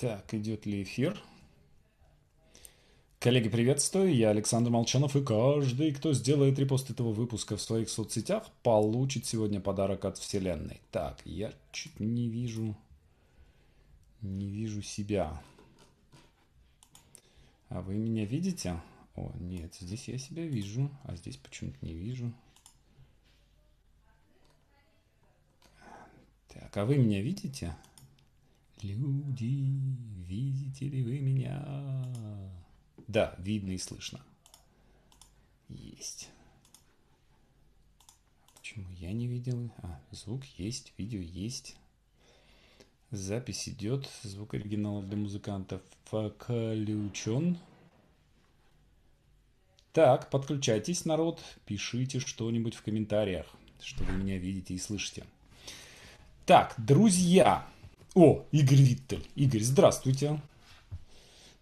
Так, идет ли эфир? Коллеги, приветствую, я Александр Молчанов, и каждый, кто сделает репост этого выпуска в своих соцсетях, получит сегодня подарок от Вселенной. Так, я чуть не вижу, не вижу себя. А вы меня видите? О, нет, здесь я себя вижу, а здесь почему-то не вижу. Так, а вы меня видите? Люди, видите ли вы меня? Да, видно и слышно. Есть. Почему я не видел? А, звук есть, видео есть. Запись идет, звук оригинала для музыкантов включен. Так, подключайтесь, народ, пишите что-нибудь в комментариях, что вы меня видите и слышите. Так, друзья, о, Игорь Виттель. Игорь, здравствуйте.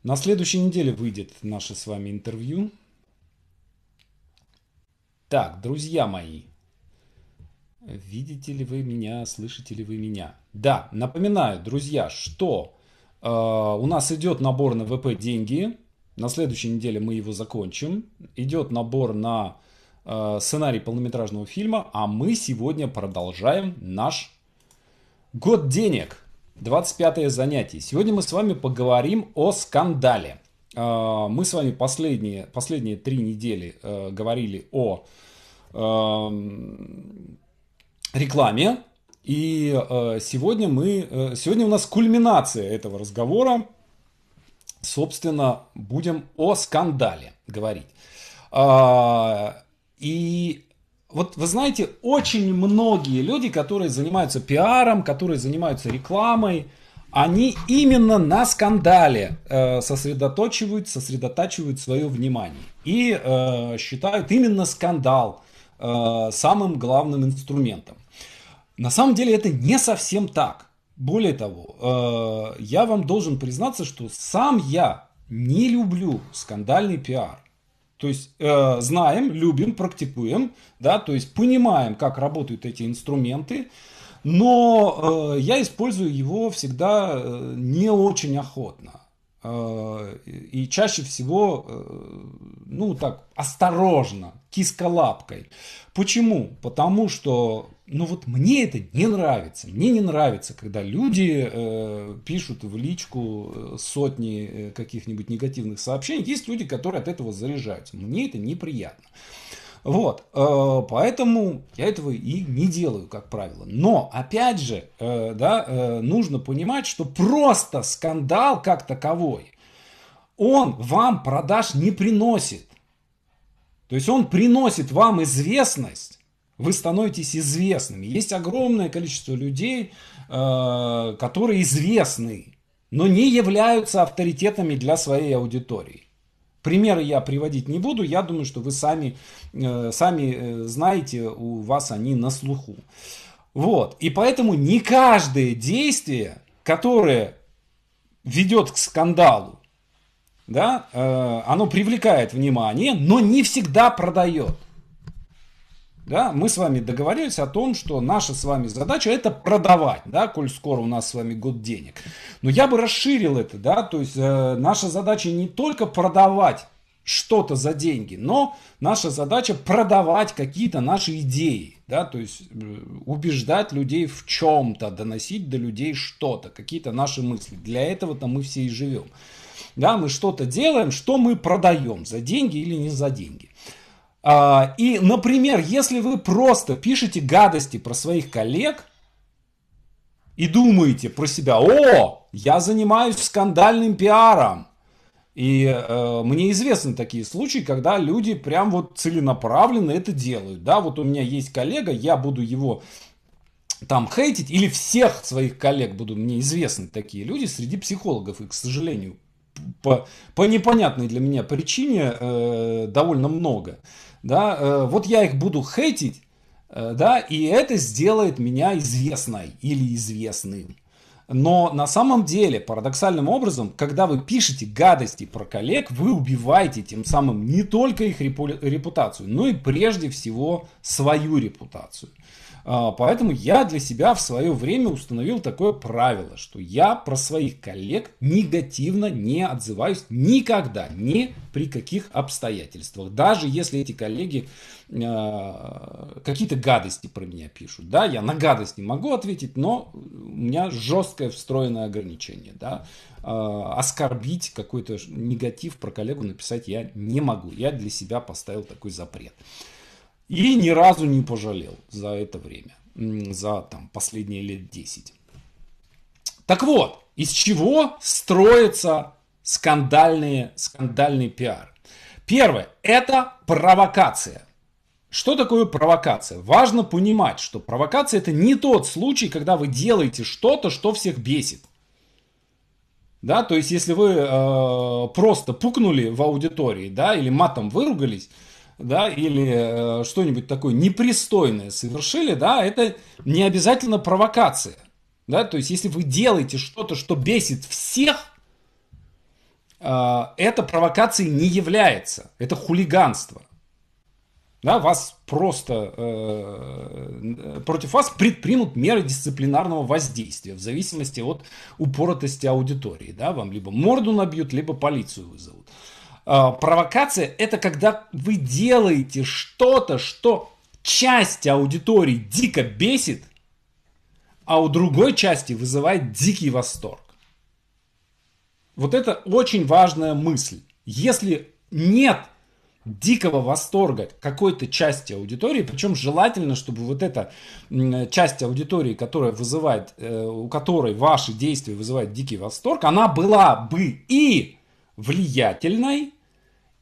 На следующей неделе выйдет наше с вами интервью. Так, друзья мои, видите ли вы меня, слышите ли вы меня? Да, напоминаю, друзья, что э, у нас идет набор на ВП деньги. На следующей неделе мы его закончим. Идет набор на э, сценарий полнометражного фильма, а мы сегодня продолжаем наш год денег. 25 занятие. Сегодня мы с вами поговорим о скандале. А, мы с вами последние, последние три недели э, говорили о эм, рекламе. И э, сегодня, мы, э, сегодня у нас кульминация этого разговора. Собственно, будем о скандале говорить. А, и вот вы знаете, очень многие люди, которые занимаются пиаром, которые занимаются рекламой, они именно на скандале э, сосредоточивают, сосредотачивают свое внимание и э, считают именно скандал э, самым главным инструментом. На самом деле это не совсем так. Более того, э, я вам должен признаться, что сам я не люблю скандальный пиар. То есть э, знаем, любим, практикуем, да, то есть понимаем, как работают эти инструменты, но э, я использую его всегда э, не очень охотно. Э, и чаще всего, э, ну так, осторожно, киска лапкой. Почему? Потому что, ну вот мне это не нравится. Мне не нравится, когда люди э, пишут в личку э, сотни каких-нибудь негативных сообщений. Есть люди, которые от этого заряжаются. Мне это неприятно. Вот, э, поэтому я этого и не делаю, как правило. Но, опять же, э, да, э, нужно понимать, что просто скандал как таковой, он вам продаж не приносит. То есть он приносит вам известность, вы становитесь известными. Есть огромное количество людей, которые известны, но не являются авторитетами для своей аудитории. Примеры я приводить не буду, я думаю, что вы сами, э, сами э, знаете, у вас они на слуху. Вот, и поэтому не каждое действие, которое ведет к скандалу, да, э, оно привлекает внимание, но не всегда продает да, мы с вами договорились о том, что наша с вами задача это продавать, да, коль скоро у нас с вами год денег. Но я бы расширил это, да, то есть э, наша задача не только продавать что-то за деньги, но наша задача продавать какие-то наши идеи, да, то есть э, убеждать людей в чем-то, доносить до людей что-то, какие-то наши мысли. Для этого-то мы все и живем. Да, мы что-то делаем, что мы продаем, за деньги или не за деньги. А, и, например, если вы просто пишете гадости про своих коллег и думаете про себя, о, я занимаюсь скандальным пиаром, и э, мне известны такие случаи, когда люди прям вот целенаправленно это делают. Да, вот у меня есть коллега, я буду его там хейтить, или всех своих коллег буду, мне известны такие люди среди психологов, и, к сожалению, по, по непонятной для меня причине э, довольно много да, э, вот я их буду хейтить, э, да, и это сделает меня известной или известным. Но на самом деле, парадоксальным образом, когда вы пишете гадости про коллег, вы убиваете тем самым не только их репутацию, но и прежде всего свою репутацию. А, поэтому я для себя в свое время установил такое правило, что я про своих коллег негативно не отзываюсь никогда, ни при каких обстоятельствах. Даже если эти коллеги а, какие-то гадости про меня пишут. Да, я на гадость не могу ответить, но у меня жесткое встроенное ограничение. Да? А, оскорбить какой-то негатив про коллегу написать я не могу. Я для себя поставил такой запрет. И ни разу не пожалел за это время, за там, последние лет 10. Так вот, из чего строится скандальные, скандальный пиар? Первое – это провокация. Что такое провокация? Важно понимать, что провокация – это не тот случай, когда вы делаете что-то, что всех бесит. Да, то есть, если вы э, просто пукнули в аудитории, да, или матом выругались, да, или э, что-нибудь такое непристойное совершили, да, это не обязательно провокация, да, то есть если вы делаете что-то, что бесит всех, э, это провокацией не является, это хулиганство, да, вас просто э, против вас предпримут меры дисциплинарного воздействия в зависимости от упоротости аудитории, да, вам либо морду набьют, либо полицию вызовут. Э, а, провокация – это когда вы делаете что-то, что часть аудитории дико бесит, а у другой части вызывает дикий восторг. Вот это очень важная мысль. Если нет дикого восторга какой-то части аудитории, причем желательно, чтобы вот эта часть аудитории, которая вызывает, э, у которой ваши действия вызывают дикий восторг, она была бы и влиятельной,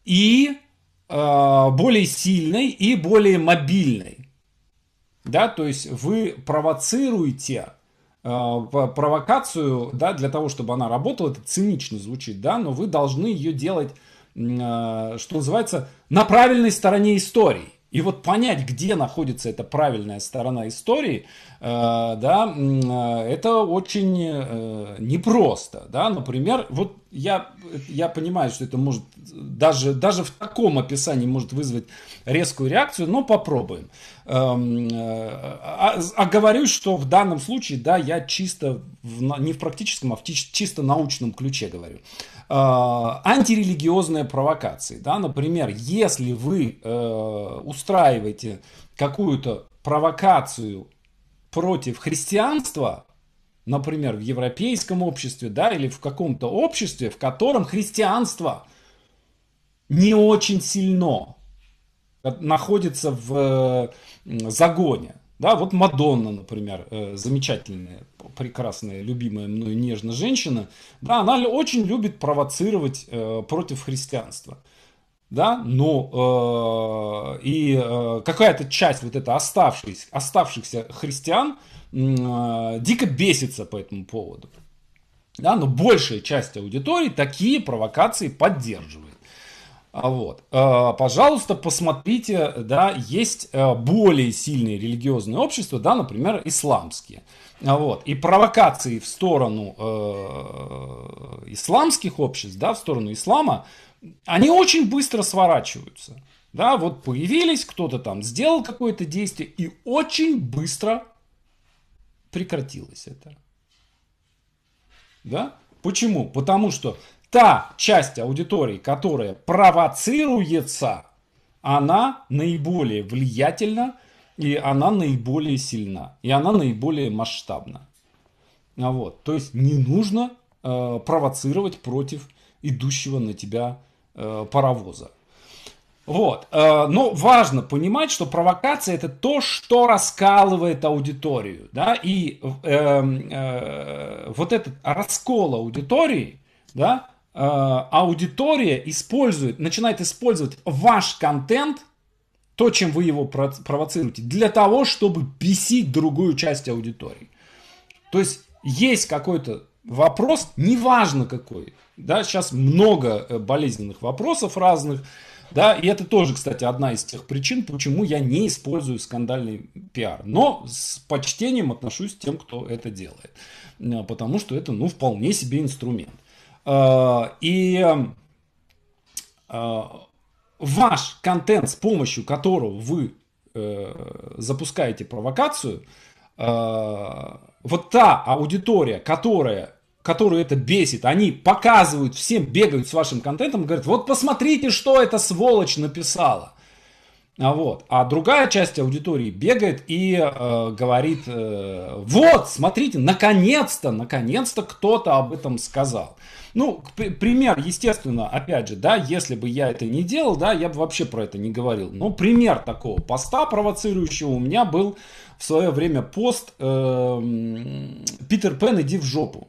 и э, более сильной и более мобильной. Да, то есть вы провоцируете э, провокацию, да, для того, чтобы она работала, это цинично звучит, да, но вы должны ее делать, э, что называется, на правильной стороне истории. И вот понять, где находится эта правильная сторона истории, э, да, э, это очень э, непросто. Да? Например, вот я, я понимаю, что это может даже, даже в таком описании может вызвать резкую реакцию, но попробуем. Эм, э, а, а говорю, что в данном случае, да, я чисто в, не в практическом, а в чисто научном ключе говорю. Э, антирелигиозные провокации. Да? Например, если вы э, устраиваете какую-то провокацию против христианства, например, в европейском обществе, да, или в каком-то обществе, в котором христианство не очень сильно находится в э, загоне, да, вот Мадонна, например, э, замечательная, прекрасная, любимая мной нежная женщина, да, она очень любит провоцировать э, против христианства. Да, но э, и э, какая-то часть вот это оставшись, оставшихся христиан э, дико бесится по этому поводу. Да, но большая часть аудитории такие провокации поддерживает. А вот, а, пожалуйста, посмотрите, да, есть э, более сильные религиозные общества, да, например, исламские. А вот. И провокации в сторону э, исламских обществ, да, в сторону ислама, они очень быстро сворачиваются. Да, вот появились, кто-то там сделал какое-то действие, и очень быстро прекратилось это. Да? Почему? Потому что та часть аудитории, которая провоцируется, она наиболее влиятельна, и она наиболее сильна, и она наиболее масштабна. А вот. То есть не нужно э, провоцировать против идущего на тебя э, паровоза. Вот. Э, но важно понимать, что провокация это то, что раскалывает аудиторию. Да? И э, э, вот этот раскол аудитории, да, Э, аудитория использует, начинает использовать ваш контент, то, чем вы его провоцируете, для того, чтобы бесить другую часть аудитории. То есть есть какой-то вопрос, неважно какой, да, сейчас много э, болезненных вопросов разных, да, и это тоже, кстати, одна из тех причин, почему я не использую скандальный пиар. Но с почтением отношусь к тем, кто это делает. Э, потому что это, ну, вполне себе инструмент. Э, и эм, э, ваш контент, с помощью которого вы э, запускаете провокацию, вот та аудитория, которая которую это бесит, они показывают всем, бегают с вашим контентом, говорят, вот посмотрите, что эта сволочь написала. А Вот. А другая часть аудитории бегает и э, говорит, э, вот, смотрите, наконец-то, наконец-то кто-то об этом сказал. Ну, пример, естественно, опять же, да, если бы я это не делал, да, я бы вообще про это не говорил. Но пример такого поста провоцирующего у меня был в свое время пост э, Питер Пен, иди в жопу.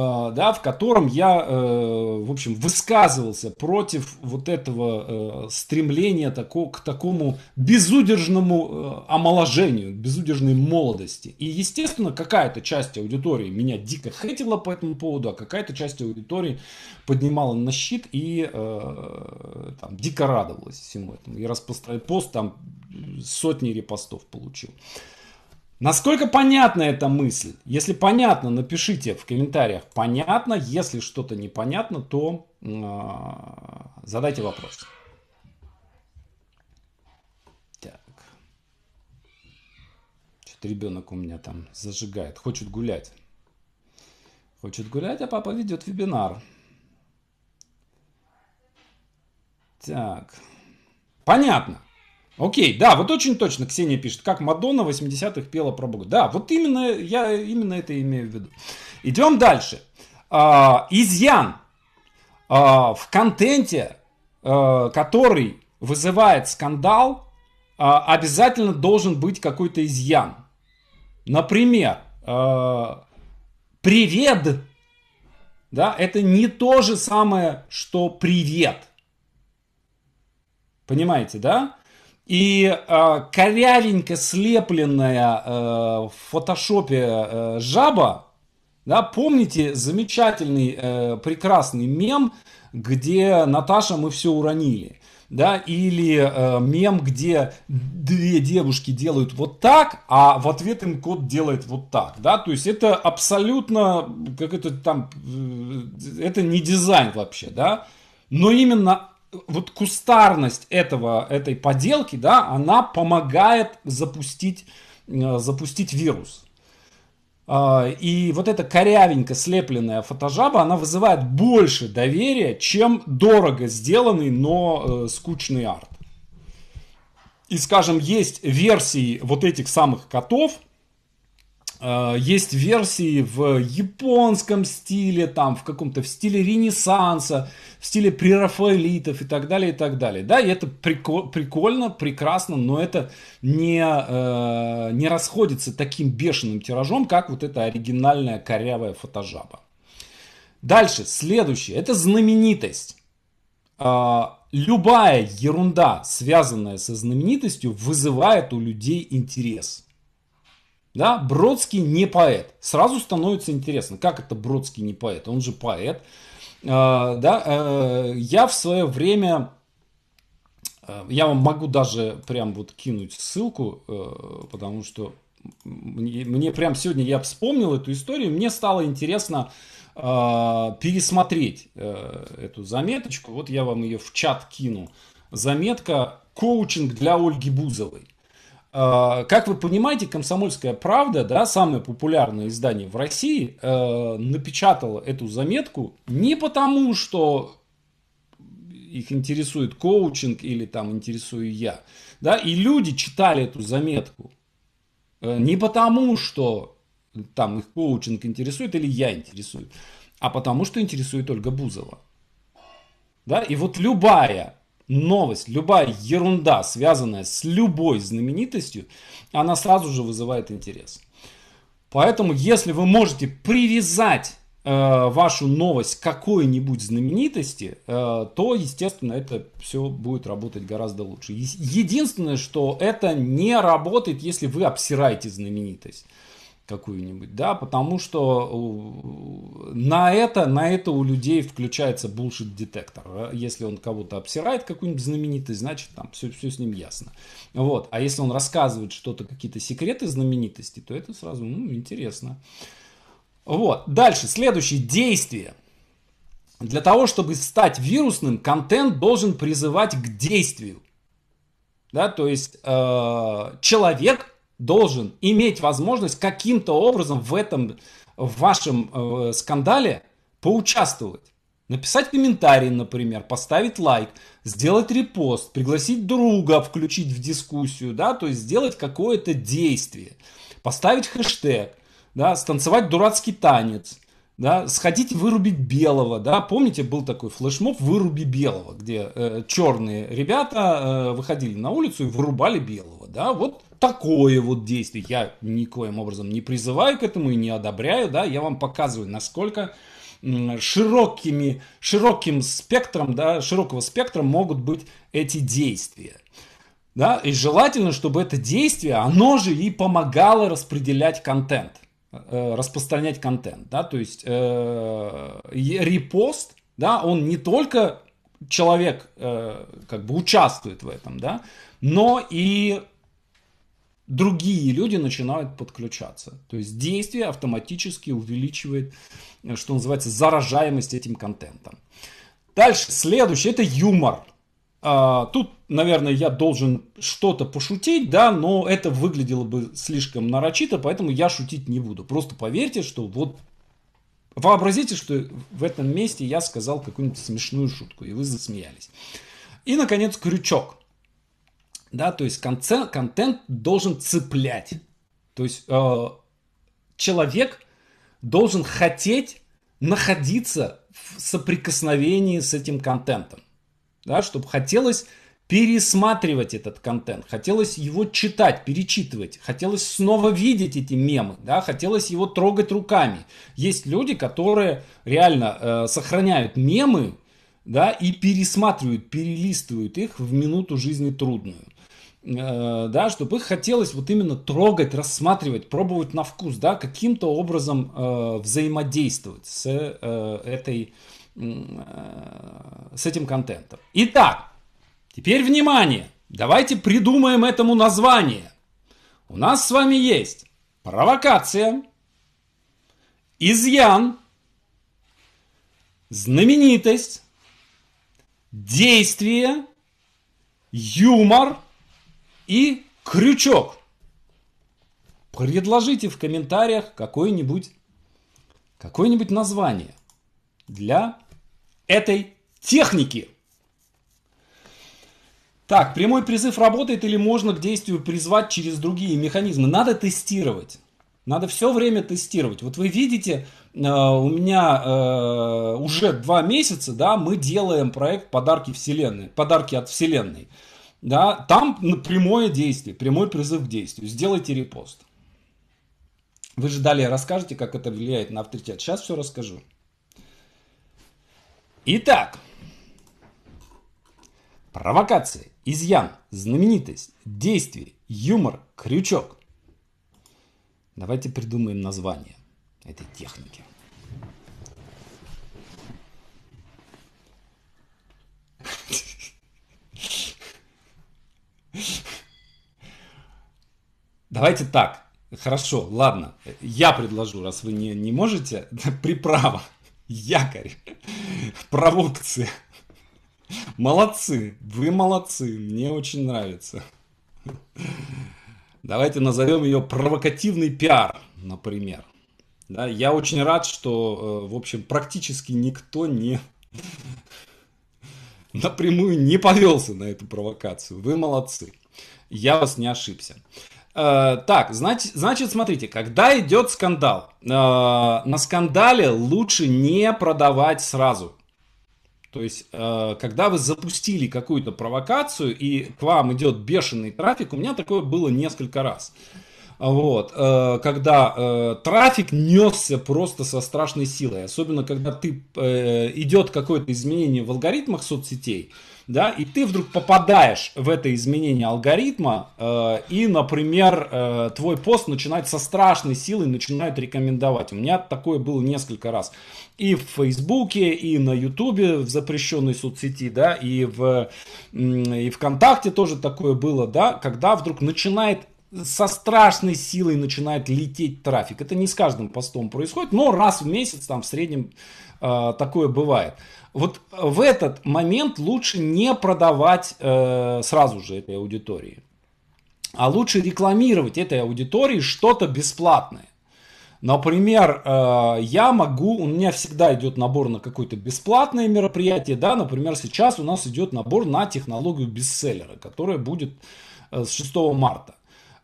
Э, да, в котором я, э, в общем, высказывался против вот этого э, стремления тако, к такому безудержному омоложению, безудержной молодости. И, естественно, какая-то часть аудитории меня дико хейтила по этому поводу, а какая-то часть аудитории поднимала на щит и там, дико радовалась всему этому. Я распространял пост, там сотни репостов получил. Насколько понятна эта мысль? Если понятно, напишите в комментариях. Понятно. Если что-то непонятно, то э, задайте вопрос. Так. Что-то ребенок у меня там зажигает. Хочет гулять. Хочет гулять, а папа ведет вебинар. Так. Понятно. Окей, да, вот очень точно Ксения пишет, как Мадонна 80-х пела про Бога. Да, вот именно я именно это имею в виду. Идем дальше. А, изъян а, в контенте, а, который вызывает скандал, а, обязательно должен быть какой-то изъян. Например, а, привет, да, это не то же самое, что привет. Понимаете, да? И э, корявенько слепленная э, в фотошопе э, жаба, да, помните замечательный, э, прекрасный мем, где Наташа мы все уронили, да, или э, мем, где две девушки делают вот так, а в ответ им кот делает вот так, да, то есть это абсолютно, как это там, э, это не дизайн вообще, да, но именно вот кустарность этого, этой поделки, да, она помогает запустить, э, запустить вирус. А, и вот эта корявенько слепленная фотожаба, она вызывает больше доверия, чем дорого сделанный, но э, скучный арт. И, скажем, есть версии вот этих самых котов – Э, есть версии в японском стиле, там, в каком-то в стиле ренессанса, в стиле прерафаэлитов и так далее, и так далее. Да, и это прикольно, прекрасно, но это не, э, не расходится таким бешеным тиражом, как вот эта оригинальная корявая фотожаба. Дальше, следующее, это знаменитость. Э, любая ерунда, связанная со знаменитостью, вызывает у людей интерес – да, Бродский не поэт. Сразу становится интересно, как это Бродский не поэт? Он же поэт. А, да, э, я в свое время, э, я вам могу даже прям вот кинуть ссылку, э, потому что мне, прям сегодня я вспомнил эту историю, мне стало интересно пересмотреть эту заметочку. Вот я вам ее в чат кину. Заметка «Коучинг для Ольги Бузовой». А, как вы понимаете, «Комсомольская правда», да, самое популярное издание в России, э, напечатало эту заметку не потому, что их интересует коучинг или там интересую я, да, и люди читали эту заметку э, не потому, что там их коучинг интересует или я интересует, а потому, что интересует Ольга Бузова. Да, и вот любая новость, любая ерунда, связанная с любой знаменитостью, она сразу же вызывает интерес. Поэтому, если вы можете привязать э, вашу новость к какой-нибудь знаменитости, э, то, естественно, это все будет работать гораздо лучше. Единственное, что это не работает, если вы обсираете знаменитость какую-нибудь, да, потому что на это, на это у людей включается булшит детектор. Э, если он кого-то обсирает, какую-нибудь знаменитость, значит там все, все с ним ясно. Вот. А если он рассказывает что-то, какие-то секреты знаменитости, то это сразу ну, интересно. Вот. Дальше. Следующее. Действие. Для того, чтобы стать вирусным, контент должен призывать к действию. Да, то есть э, человек должен иметь возможность каким-то образом в этом в вашем э, скандале поучаствовать. Написать комментарий, например, поставить лайк, сделать репост, пригласить друга, включить в дискуссию, да, то есть сделать какое-то действие, поставить хэштег, да, станцевать дурацкий танец, да, сходить вырубить белого, да, помните, был такой флешмоб «Выруби белого», где э, черные ребята э, выходили на улицу и вырубали белого, да, вот такое вот действие. Я никоим образом не призываю к этому и не одобряю, да, я вам показываю, насколько широкими, широким спектром, да, широкого спектра могут быть эти действия. Да, и желательно, чтобы это действие, оно же и помогало распределять контент, э, распространять контент, да, то есть э, репост, да, он не только человек э, как бы участвует в этом, да, но и другие люди начинают подключаться. То есть действие автоматически увеличивает, э, что называется, заражаемость этим контентом. Дальше, следующее, это юмор. А, тут, наверное, я должен что-то пошутить, да, но это выглядело бы слишком нарочито, поэтому я шутить не буду. Просто поверьте, что вот вообразите, что в этом месте я сказал какую-нибудь смешную шутку, и вы засмеялись. И, наконец, крючок. Да, то есть контент, контент должен цеплять. То есть э, человек должен хотеть находиться в соприкосновении с этим контентом. Да, чтобы хотелось пересматривать этот контент, хотелось его читать, перечитывать, хотелось снова видеть эти мемы, да, хотелось его трогать руками. Есть люди, которые реально э, сохраняют мемы, да, и пересматривают, перелистывают их в минуту жизни трудную. Э, да, чтобы их хотелось вот именно трогать, рассматривать, пробовать на вкус, да, каким-то образом э, взаимодействовать с э, этой, э, с этим контентом. Итак, теперь внимание, давайте придумаем этому название. У нас с вами есть провокация, изъян, знаменитость, действие, юмор – и крючок. Предложите в комментариях какое-нибудь какое название для этой техники. Так, прямой призыв работает или можно к действию призвать через другие механизмы? Надо тестировать. Надо все время тестировать. Вот вы видите, э, у меня э, уже два месяца, да, мы делаем проект «Подарки Вселенной», «Подарки от Вселенной». Да, там прямое действие, прямой призыв к действию. Сделайте репост. Вы же далее расскажете, как это влияет на авторитет. Сейчас все расскажу. Итак, провокация, изъян, знаменитость, действие, юмор, крючок. Давайте придумаем название этой техники. Давайте так. Хорошо, ладно. Я предложу, раз вы не, не можете, приправа, якорь, провокция. Молодцы, вы молодцы, мне очень нравится. Давайте назовем ее провокативный пиар, например. Да, я очень рад, что, э, в общем, практически никто не, напрямую не повелся на эту провокацию. Вы молодцы. Я вас не ошибся. Э, так, значит, значит, смотрите, когда идет скандал, э, на скандале лучше не продавать сразу. То есть, э, когда вы запустили какую-то провокацию и к вам идет бешеный трафик, у меня такое было несколько раз. Вот, э, когда э, трафик несся просто со страшной силой, особенно когда ты э, идет какое-то изменение в алгоритмах соцсетей, да, и ты вдруг попадаешь в это изменение алгоритма, э, и, например, э, твой пост начинает со страшной силой начинает рекомендовать. У меня такое было несколько раз. И в Фейсбуке, и на Ютубе в запрещенной соцсети, да, и в и ВКонтакте тоже такое было, да, когда вдруг начинает со страшной силой начинает лететь трафик. Это не с каждым постом происходит, но раз в месяц там в среднем э, такое бывает. Вот в этот момент лучше не продавать э, сразу же этой аудитории, а лучше рекламировать этой аудитории что-то бесплатное. Например, э, я могу, у меня всегда идет набор на какое-то бесплатное мероприятие, да, например, сейчас у нас идет набор на технологию бестселлера, которая будет э, с 6 марта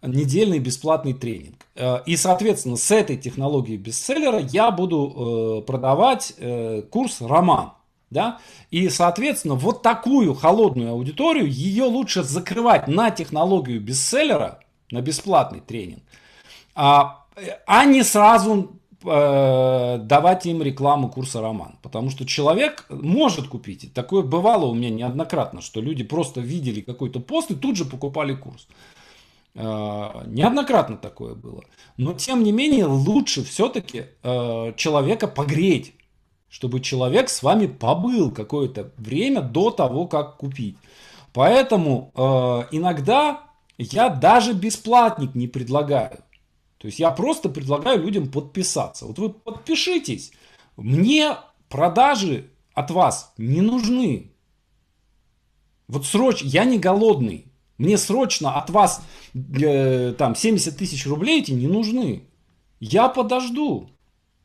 недельный бесплатный тренинг. Э, и, соответственно, с этой технологией бестселлера я буду э, продавать э, курс «Роман». Да? И, соответственно, вот такую холодную аудиторию, ее лучше закрывать на технологию бестселлера, на бесплатный тренинг, а, а не сразу э, давать им рекламу курса «Роман». Потому что человек может купить. Такое бывало у меня неоднократно, что люди просто видели какой-то пост и тут же покупали курс. А, неоднократно такое было. Но тем не менее лучше все-таки а, человека погреть, чтобы человек с вами побыл какое-то время до того, как купить. Поэтому а, иногда я даже бесплатник не предлагаю. То есть я просто предлагаю людям подписаться. Вот вы подпишитесь. Мне продажи от вас не нужны. Вот срочно, я не голодный. Мне срочно от вас э, там 70 тысяч рублей эти не нужны. Я подожду.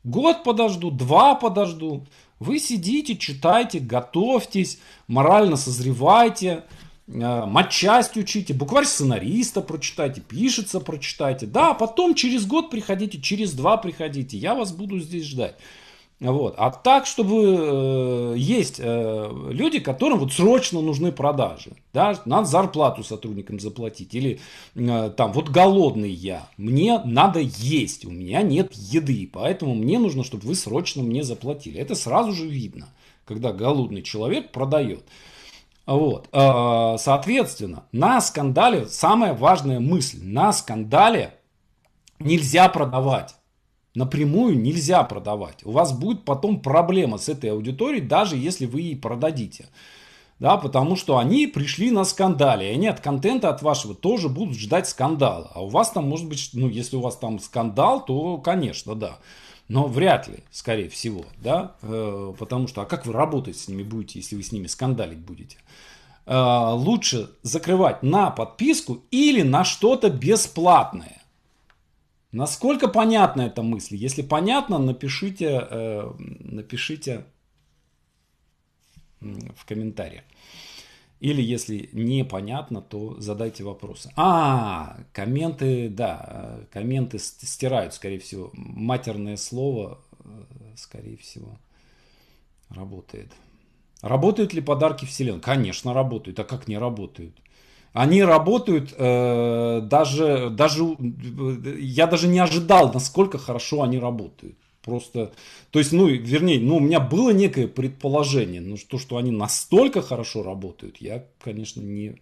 Год подожду, два подожду. Вы сидите, читайте, готовьтесь, морально созревайте, э, матчасть учите, буквально сценариста прочитайте, пишется прочитайте. Да, потом через год приходите, через два приходите. Я вас буду здесь ждать. Вот. А так, чтобы э, есть э, люди, которым вот срочно нужны продажи. Да? Надо зарплату сотрудникам заплатить. Или э, там, вот голодный я, мне надо есть, у меня нет еды, поэтому мне нужно, чтобы вы срочно мне заплатили. Это сразу же видно, когда голодный человек продает. Вот. Э, соответственно, на скандале, самая важная мысль, на скандале нельзя продавать напрямую нельзя продавать. У вас будет потом проблема с этой аудиторией, даже если вы ей продадите. Да, потому что они пришли на скандале, и они от контента от вашего тоже будут ждать скандала. А у вас там может быть, ну, если у вас там скандал, то, конечно, да. Но вряд ли, скорее всего, да, э, потому что, а как вы работать с ними будете, если вы с ними скандалить будете? Э, лучше закрывать на подписку или на что-то бесплатное. Насколько понятна эта мысль? Если понятно, напишите, э, напишите в комментариях. Или если непонятно, то задайте вопросы. А, комменты, да, э, комменты стирают, скорее всего. Матерное слово, э, скорее всего, работает. Работают ли подарки Вселенной? Конечно, работают. А как не работают? они работают э, даже, даже, э, я даже не ожидал, насколько хорошо они работают. Просто, то есть, ну, вернее, ну, у меня было некое предположение, но то, что они настолько хорошо работают, я, конечно, не,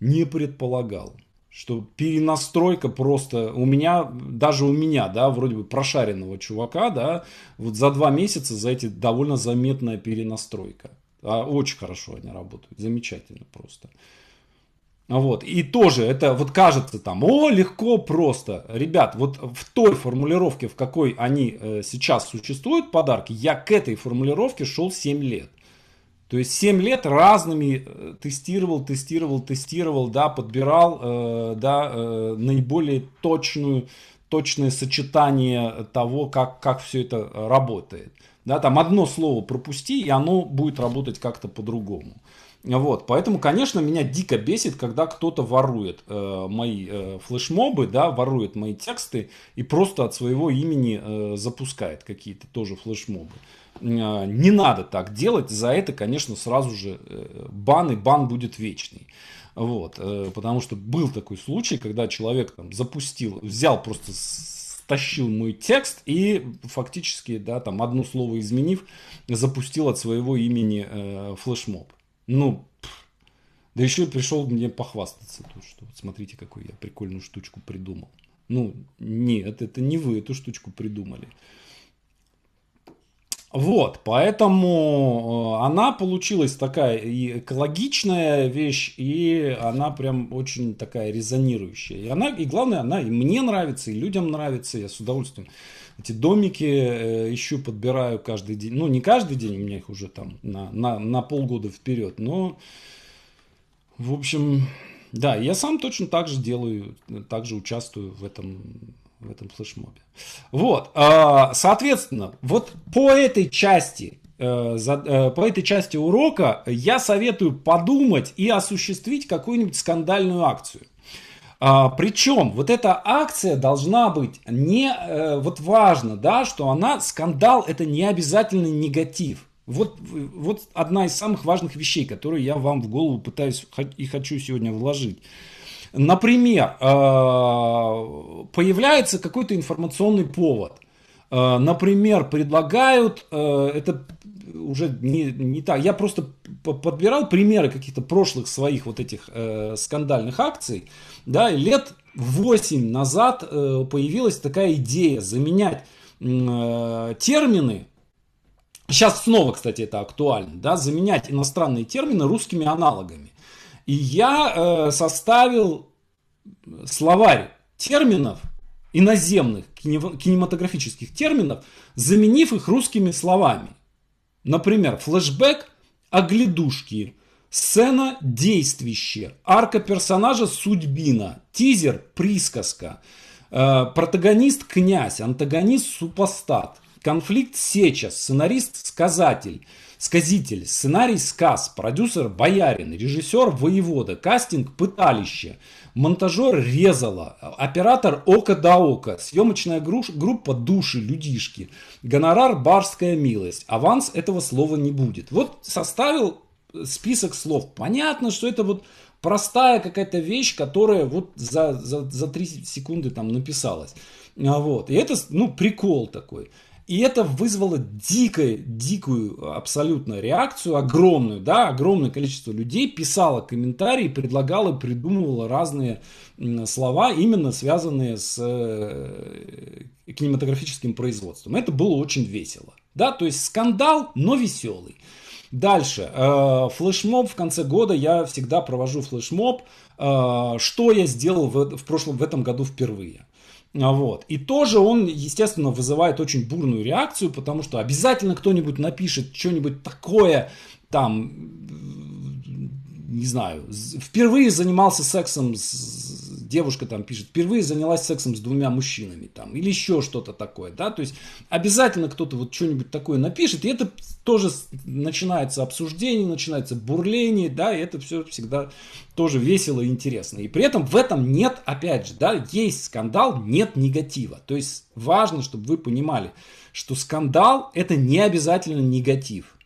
не предполагал. Что перенастройка просто у меня, даже у меня, да, вроде бы прошаренного чувака, да, вот за два месяца за эти довольно заметная перенастройка. А очень хорошо они работают, замечательно просто. Вот. И тоже это вот кажется там, о, легко, просто. Ребят, вот в той формулировке, в какой они э, сейчас существуют, подарки, я к этой формулировке шел 7 лет. То есть 7 лет разными э, тестировал, тестировал, тестировал, да, подбирал, э, да, э, наиболее точную, точное сочетание того, как, как все это работает. Да, там одно слово пропусти, и оно будет работать как-то по-другому. Вот, поэтому, конечно, меня дико бесит, когда кто-то ворует э, мои э, флешмобы, да, ворует мои тексты и просто от своего имени э, запускает какие-то тоже флешмобы. Э, не надо так делать, за это, конечно, сразу же э, бан, и бан будет вечный. Вот, э, потому что был такой случай, когда человек там запустил, взял просто тащил мой текст и фактически, да, там одно слово изменив, запустил от своего имени э, флешмоб. Ну, да еще пришел мне похвастаться, то, что вот смотрите, какую я прикольную штучку придумал. Ну, нет, это не вы эту штучку придумали. Вот, поэтому э, она получилась такая и экологичная вещь, и она прям очень такая резонирующая. И она, и главное, она и мне нравится, и людям нравится, я с удовольствием эти домики э, ищу, подбираю каждый день. Ну, не каждый день, у меня их уже там на, на, на полгода вперед, но, в общем, да, я сам точно так же делаю, э, также участвую в этом в этом флешмобе. Вот, а, соответственно, вот по этой части э, э, по этой части урока я советую подумать и осуществить какую-нибудь скандальную акцию. А, Причем вот эта акция должна быть не, э, вот важно, да, что она, скандал это не обязательно негатив. Вот, вот одна из самых важных вещей, которые я вам в голову пытаюсь и хочу сегодня вложить. Например, э, появляется какой-то информационный повод. Э, например, предлагают, э, это уже не, не так, я просто подбирал примеры каких-то прошлых своих вот этих скандальных акций, да, лет 8 назад появилась такая идея заменять термины, сейчас снова, кстати, это актуально, да, заменять иностранные термины русскими аналогами. И я э, составил словарь терминов иноземных кинематографических терминов, заменив их русскими словами. Например, флешбэк оглядушки, сцена действище, арка персонажа судьбина, тизер присказка, э, протагонист князь, антагонист супостат, конфликт сеча, сценарист сказатель – Сказитель, сценарий сказ, продюсер Боярин, режиссер Воевода, кастинг Пыталище, монтажер Резала, оператор Око да Око, съемочная группа Души, Людишки, гонорар Барская милость, аванс этого слова не будет. Вот составил список слов. Понятно, что это вот простая какая-то вещь, которая вот за, за, за 3 секунды там написалась. А вот. И это, ну, прикол такой. И это вызвало дикое, дикую абсолютно реакцию, огромную, да, огромное количество людей писало комментарии, предлагало, придумывало разные слова, именно связанные с э, кинематографическим производством. Это было очень весело, да, то есть скандал, но веселый. Дальше. Э, флешмоб в конце года я всегда провожу флешмоб. Э, что я сделал в прошлом в этом году впервые? А, вот. И тоже он, естественно, вызывает очень бурную реакцию, потому что обязательно кто-нибудь напишет что-нибудь такое, там, не знаю, впервые занимался сексом с девушка там пишет, впервые занялась сексом с двумя мужчинами там, или еще что-то такое, да, то есть обязательно кто-то вот что-нибудь такое напишет, и это тоже начинается обсуждение, начинается бурление, да, и это все всегда тоже весело и интересно. И при этом в этом нет, опять же, да, есть скандал, нет негатива. То есть важно, чтобы вы понимали, что скандал это не обязательно негатив.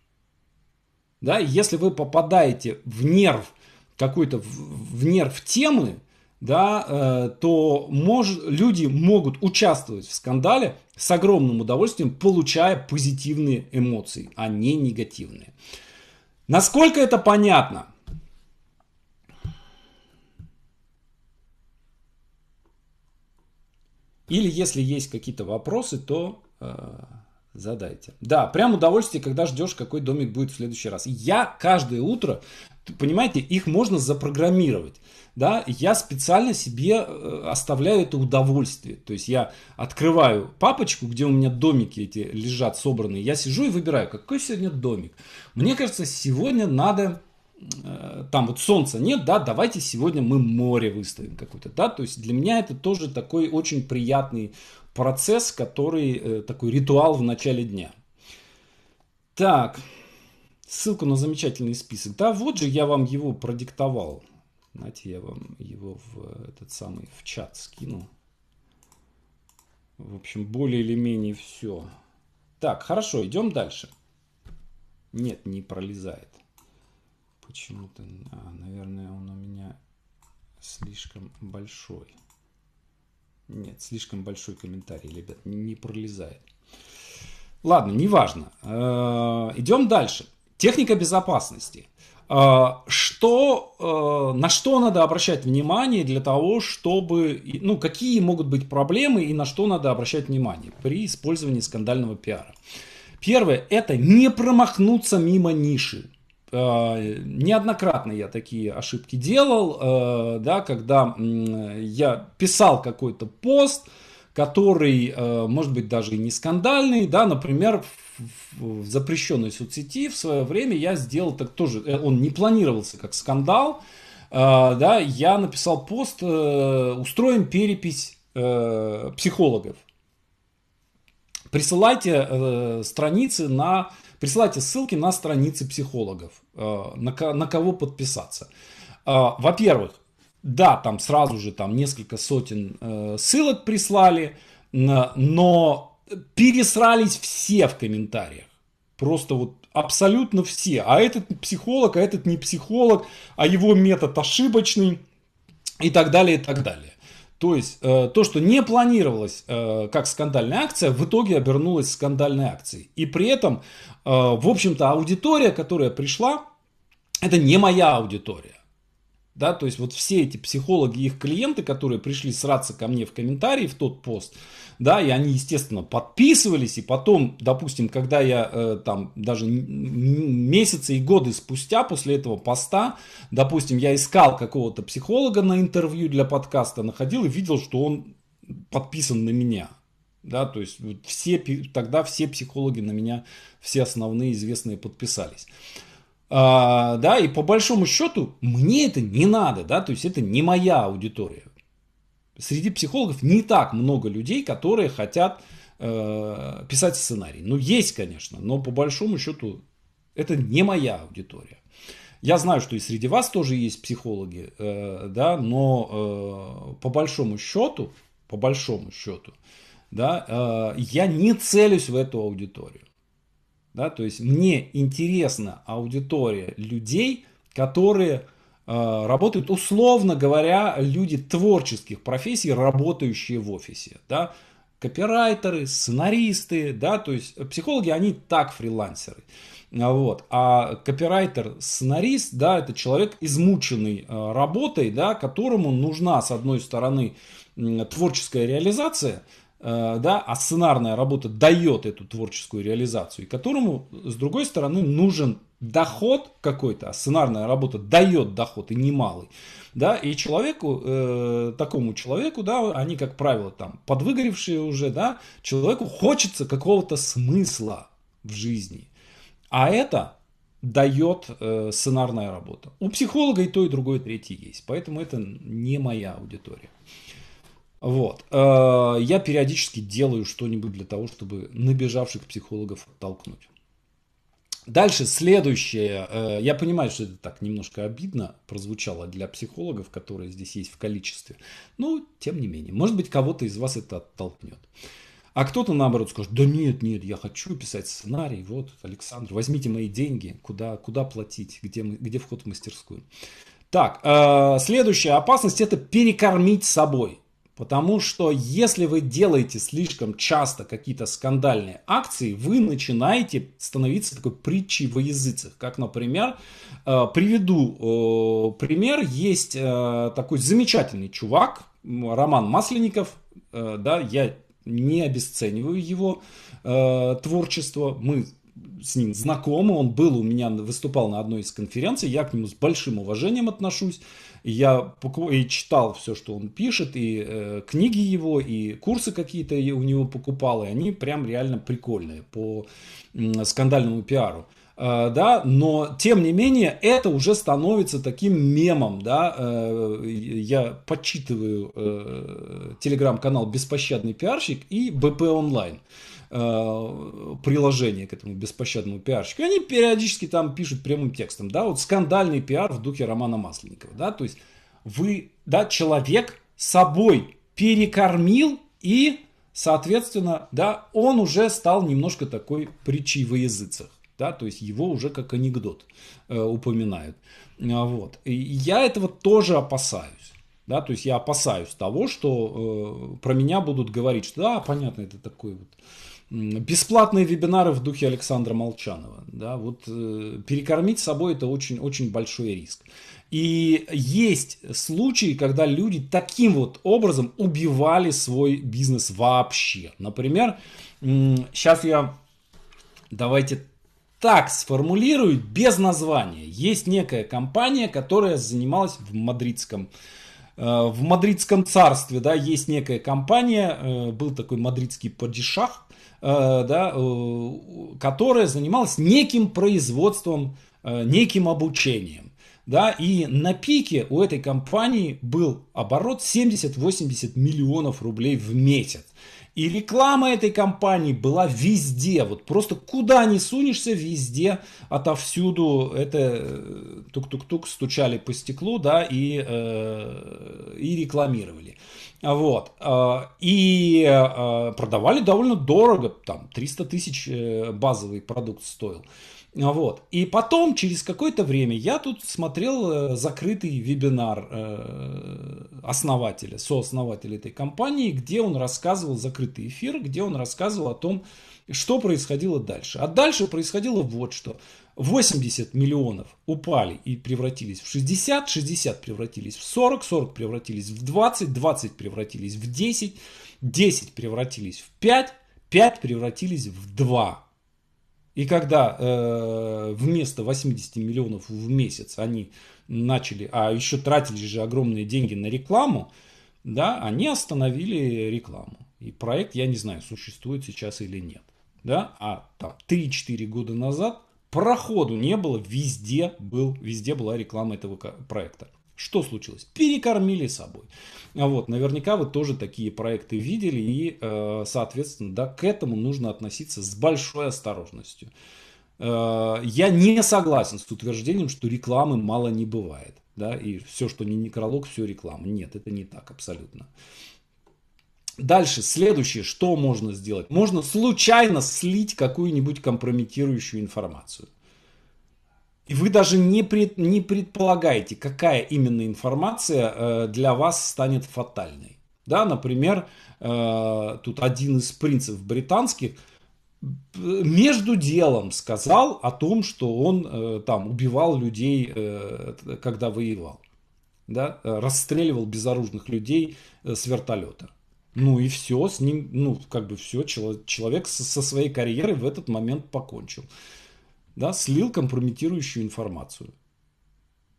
Да, если вы попадаете в нерв какой-то в, в нерв темы, да, э, то мож, люди могут участвовать в скандале с огромным удовольствием, получая позитивные эмоции, а не негативные. Насколько это понятно? Или если есть какие-то вопросы, то э, Задайте. Да, прям удовольствие, когда ждешь, какой домик будет в следующий раз. Я каждое утро, понимаете, их можно запрограммировать. Да, я специально себе э, оставляю это удовольствие. То есть я открываю папочку, где у меня домики эти лежат собранные. Я сижу и выбираю, какой сегодня домик. Мне кажется, сегодня надо Э, там вот солнца нет, да, давайте сегодня мы море выставим какое-то, да, то есть для меня это тоже такой очень приятный процесс, который э, такой ритуал в начале дня. Так, ссылку на замечательный список, да, вот же я вам его продиктовал, знаете, я вам его в этот самый в чат скину. В общем, более или менее все. Так, хорошо, идем дальше. Нет, не пролезает почему-то. А, наверное, он у меня слишком большой. Нет, слишком большой комментарий, ребят, не пролезает. Ладно, неважно. Э, идем дальше. Техника безопасности. Э, что, э, на что надо обращать внимание для того, чтобы, ну, какие могут быть проблемы и на что надо обращать внимание при использовании скандального пиара. Первое – это не промахнуться мимо ниши неоднократно я такие ошибки делал, э, да, когда я писал какой-то пост, который, э, может быть, даже и не скандальный, да, например, в запрещенной соцсети в свое время я сделал так тоже, э, он не планировался как скандал, да, я написал пост, устроим перепись психологов, присылайте страницы на Присылайте ссылки на страницы психологов, э, на, кого подписаться. Э, во-первых, да, там сразу же там несколько сотен э, ссылок прислали, но пересрались все в комментариях. Просто вот абсолютно все. А этот психолог, а этот не психолог, а его метод ошибочный и так далее, и так далее. То есть э, то, что не планировалось э, как скандальная акция, в итоге обернулось скандальной акцией. И при этом, э, в общем-то, аудитория, которая пришла, это не моя аудитория. Да, то есть вот все эти психологи, их клиенты, которые пришли сраться ко мне в комментарии в тот пост, да, и они, естественно, подписывались, и потом, допустим, когда я э, там даже месяцы и годы спустя после этого поста, допустим, я искал какого-то психолога на интервью для подкаста, находил и видел, что он подписан на меня, да, то есть вот все, тогда все психологи на меня, все основные известные подписались. А, да, и по большому счету мне это не надо, да, то есть это не моя аудитория. Среди психологов не так много людей, которые хотят э, писать сценарий. Ну, есть, конечно, но по большому счету это не моя аудитория. Я знаю, что и среди вас тоже есть психологи, э, да, но э, по большому счету, по большому счету, да, э, я не целюсь в эту аудиторию. Да? То есть мне интересна аудитория людей, которые э, работают, условно говоря, люди творческих профессий, работающие в офисе. Да? Копирайтеры, сценаристы, да, то есть психологи, они так фрилансеры. Вот. А копирайтер, сценарист, да, это человек, измученный э, работой, да, которому нужна, с одной стороны, творческая реализация – Э, да, а сценарная работа дает эту творческую реализацию, и которому, с другой стороны, нужен доход какой-то, а сценарная работа дает доход и немалый, да, и человеку, э, такому человеку, да, они, как правило, там, подвыгоревшие уже, да, человеку хочется какого-то смысла в жизни, а это дает э, сценарная работа. У психолога и то, и другое, и третье есть, поэтому это не моя аудитория. Вот. Э, я периодически делаю что-нибудь для того, чтобы набежавших психологов толкнуть. Дальше следующее. Э, я понимаю, что это так немножко обидно прозвучало для психологов, которые здесь есть в количестве. Но тем не менее. Может быть, кого-то из вас это оттолкнет. А кто-то наоборот скажет, да нет, нет, я хочу писать сценарий, вот, Александр, возьмите мои деньги, куда, куда платить, где, где вход в мастерскую. Так, э, следующая опасность – это перекормить собой. Потому что если вы делаете слишком часто какие-то скандальные акции, вы начинаете становиться такой притчей во языцах. Как, например, э, приведу э, пример. Есть э, такой замечательный чувак, Роман Масленников. Да, я не обесцениваю его творчество. Мы с ним знакомы, он был у меня, выступал на одной из конференций, я к нему с большим уважением отношусь, я и читал все, что он пишет, и э, книги его, и курсы какие-то у него покупал, и они прям реально прикольные по э, скандальному пиару. Э, да, но тем не менее это уже становится таким мемом, да, э, я подчитываю э, телеграм-канал «Беспощадный пиарщик» и «БП онлайн». Э, Э, приложение к этому беспощадному пиарщику. И они периодически там пишут прямым текстом, да, вот скандальный пиар в духе Романа Масленникова, да, то есть вы, да, человек собой перекормил и, соответственно, да, он уже стал немножко такой притчей во языцах, да, то есть его уже как анекдот э, упоминают, э, вот. И я этого тоже опасаюсь. Да, то есть я опасаюсь того, что э, про меня будут говорить, что да, понятно, это такой вот Бесплатные вебинары в духе Александра Молчанова. Да, вот э, перекормить собой это очень-очень большой риск. И есть случаи, когда люди таким вот образом убивали свой бизнес вообще. Например, сейчас я давайте так сформулирую без названия. Есть некая компания, которая занималась в мадридском э, в мадридском царстве, да, есть некая компания, э, был такой мадридский падишах, Э, да, э, которая занималась неким производством, э, неким обучением. Да, и на пике у этой компании был оборот 70-80 миллионов рублей в месяц. И реклама этой компании была везде, вот просто куда ни сунешься, везде, отовсюду это тук-тук-тук стучали по стеклу, да, и, э, и рекламировали. Вот. А, и э, продавали довольно дорого, там 300 тысяч э, базовый продукт стоил. Вот. И потом, через какое-то время, я тут смотрел э, закрытый вебинар основателя, сооснователя этой компании, где он рассказывал, закрытый эфир, где он рассказывал о том, что происходило дальше. А дальше происходило вот что. 80 миллионов упали и превратились в 60, 60 превратились в 40, 40 превратились в 20, 20 превратились в 10, 10 превратились в 5, 5 превратились в 2. И когда э, вместо 80 миллионов в месяц они начали, а еще тратили же огромные деньги на рекламу, да, они остановили рекламу. И проект, я не знаю, существует сейчас или нет. Да? А там 3-4 года назад проходу не было, везде, был, везде была реклама этого проекта. Что случилось? Перекормили собой. Вот, наверняка вы тоже такие проекты видели, и, э, соответственно, да, к этому нужно относиться с большой осторожностью. Э, я не согласен с утверждением, что рекламы мало не бывает. Да, и все, что не некролог, все реклама. Нет, это не так абсолютно. Дальше, следующее, что можно сделать? Можно случайно слить какую-нибудь компрометирующую информацию. И вы даже не, пред, не предполагаете, какая именно информация э, для вас станет фатальной. Да, например, э, тут один из принцев британских между делом сказал о том, что он э, там убивал людей, э, когда воевал. Да, э, расстреливал безоружных людей э, с вертолета. Ну и все, с ним, ну как бы все, человек со, со своей карьерой в этот момент покончил. Да, слил компрометирующую информацию.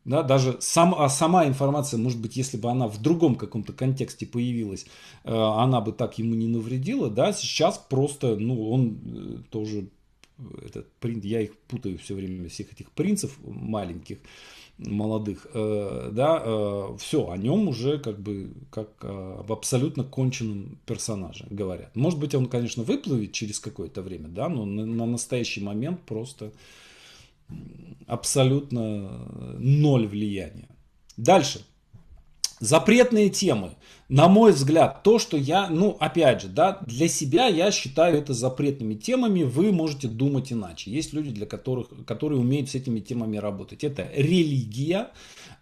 Да, даже сам, а сама информация, может быть, если бы она в другом каком-то контексте появилась, э, она бы так ему не навредила, да, сейчас просто, ну, он э, тоже, э, этот принт, я их путаю все время, всех этих принцев маленьких, молодых, э, да, э, все, о нем уже как бы как э, об абсолютно конченном персонаже говорят. Может быть, он, конечно, выплывет через какое-то время, да, но на, на настоящий момент просто абсолютно э, ноль влияния. Дальше. Запретные темы. На мой взгляд, то, что я, ну, опять же, да, для себя я считаю это запретными темами, вы можете думать иначе. Есть люди, для которых, которые умеют с этими темами работать. Это религия,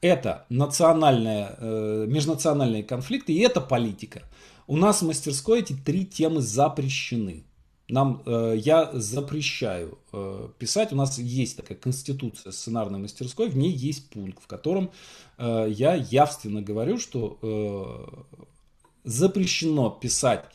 это национальные, э, межнациональные конфликты и это политика. У нас в мастерской эти три темы запрещены. Нам, э, я запрещаю э, писать. У нас есть такая конституция сценарной мастерской, в ней есть пункт, в котором э, я явственно говорю, что э, запрещено писать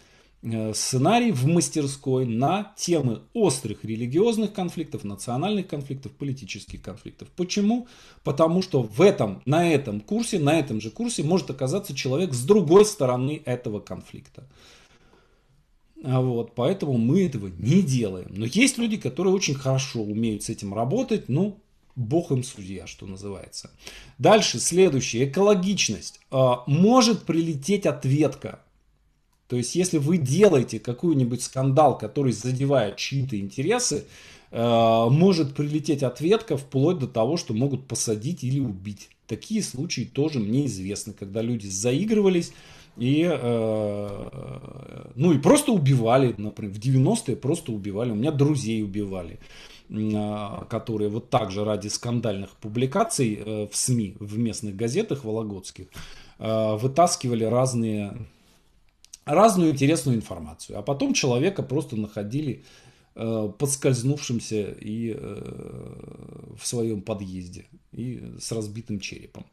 э, сценарий в мастерской на темы острых религиозных конфликтов, национальных конфликтов, политических конфликтов. Почему? Потому что в этом, на этом курсе, на этом же курсе может оказаться человек с другой стороны этого конфликта. А вот, поэтому мы этого не делаем. Но есть люди, которые очень хорошо умеют с этим работать. Ну, бог им судья, что называется. Дальше, следующее. Экологичность. А, может прилететь ответка. То есть, если вы делаете какой-нибудь скандал, который задевает чьи-то интересы, а, может прилететь ответка вплоть до того, что могут посадить или убить. Такие случаи тоже мне известны, когда люди заигрывались, и, э, ну и просто убивали, например, в 90-е просто убивали. У меня друзей убивали, э, которые вот так же ради скандальных публикаций э, в СМИ, в местных газетах вологодских, вытаскивали разные, разную интересную информацию. А потом человека просто находили подскользнувшимся и в своем подъезде и с разбитым черепом.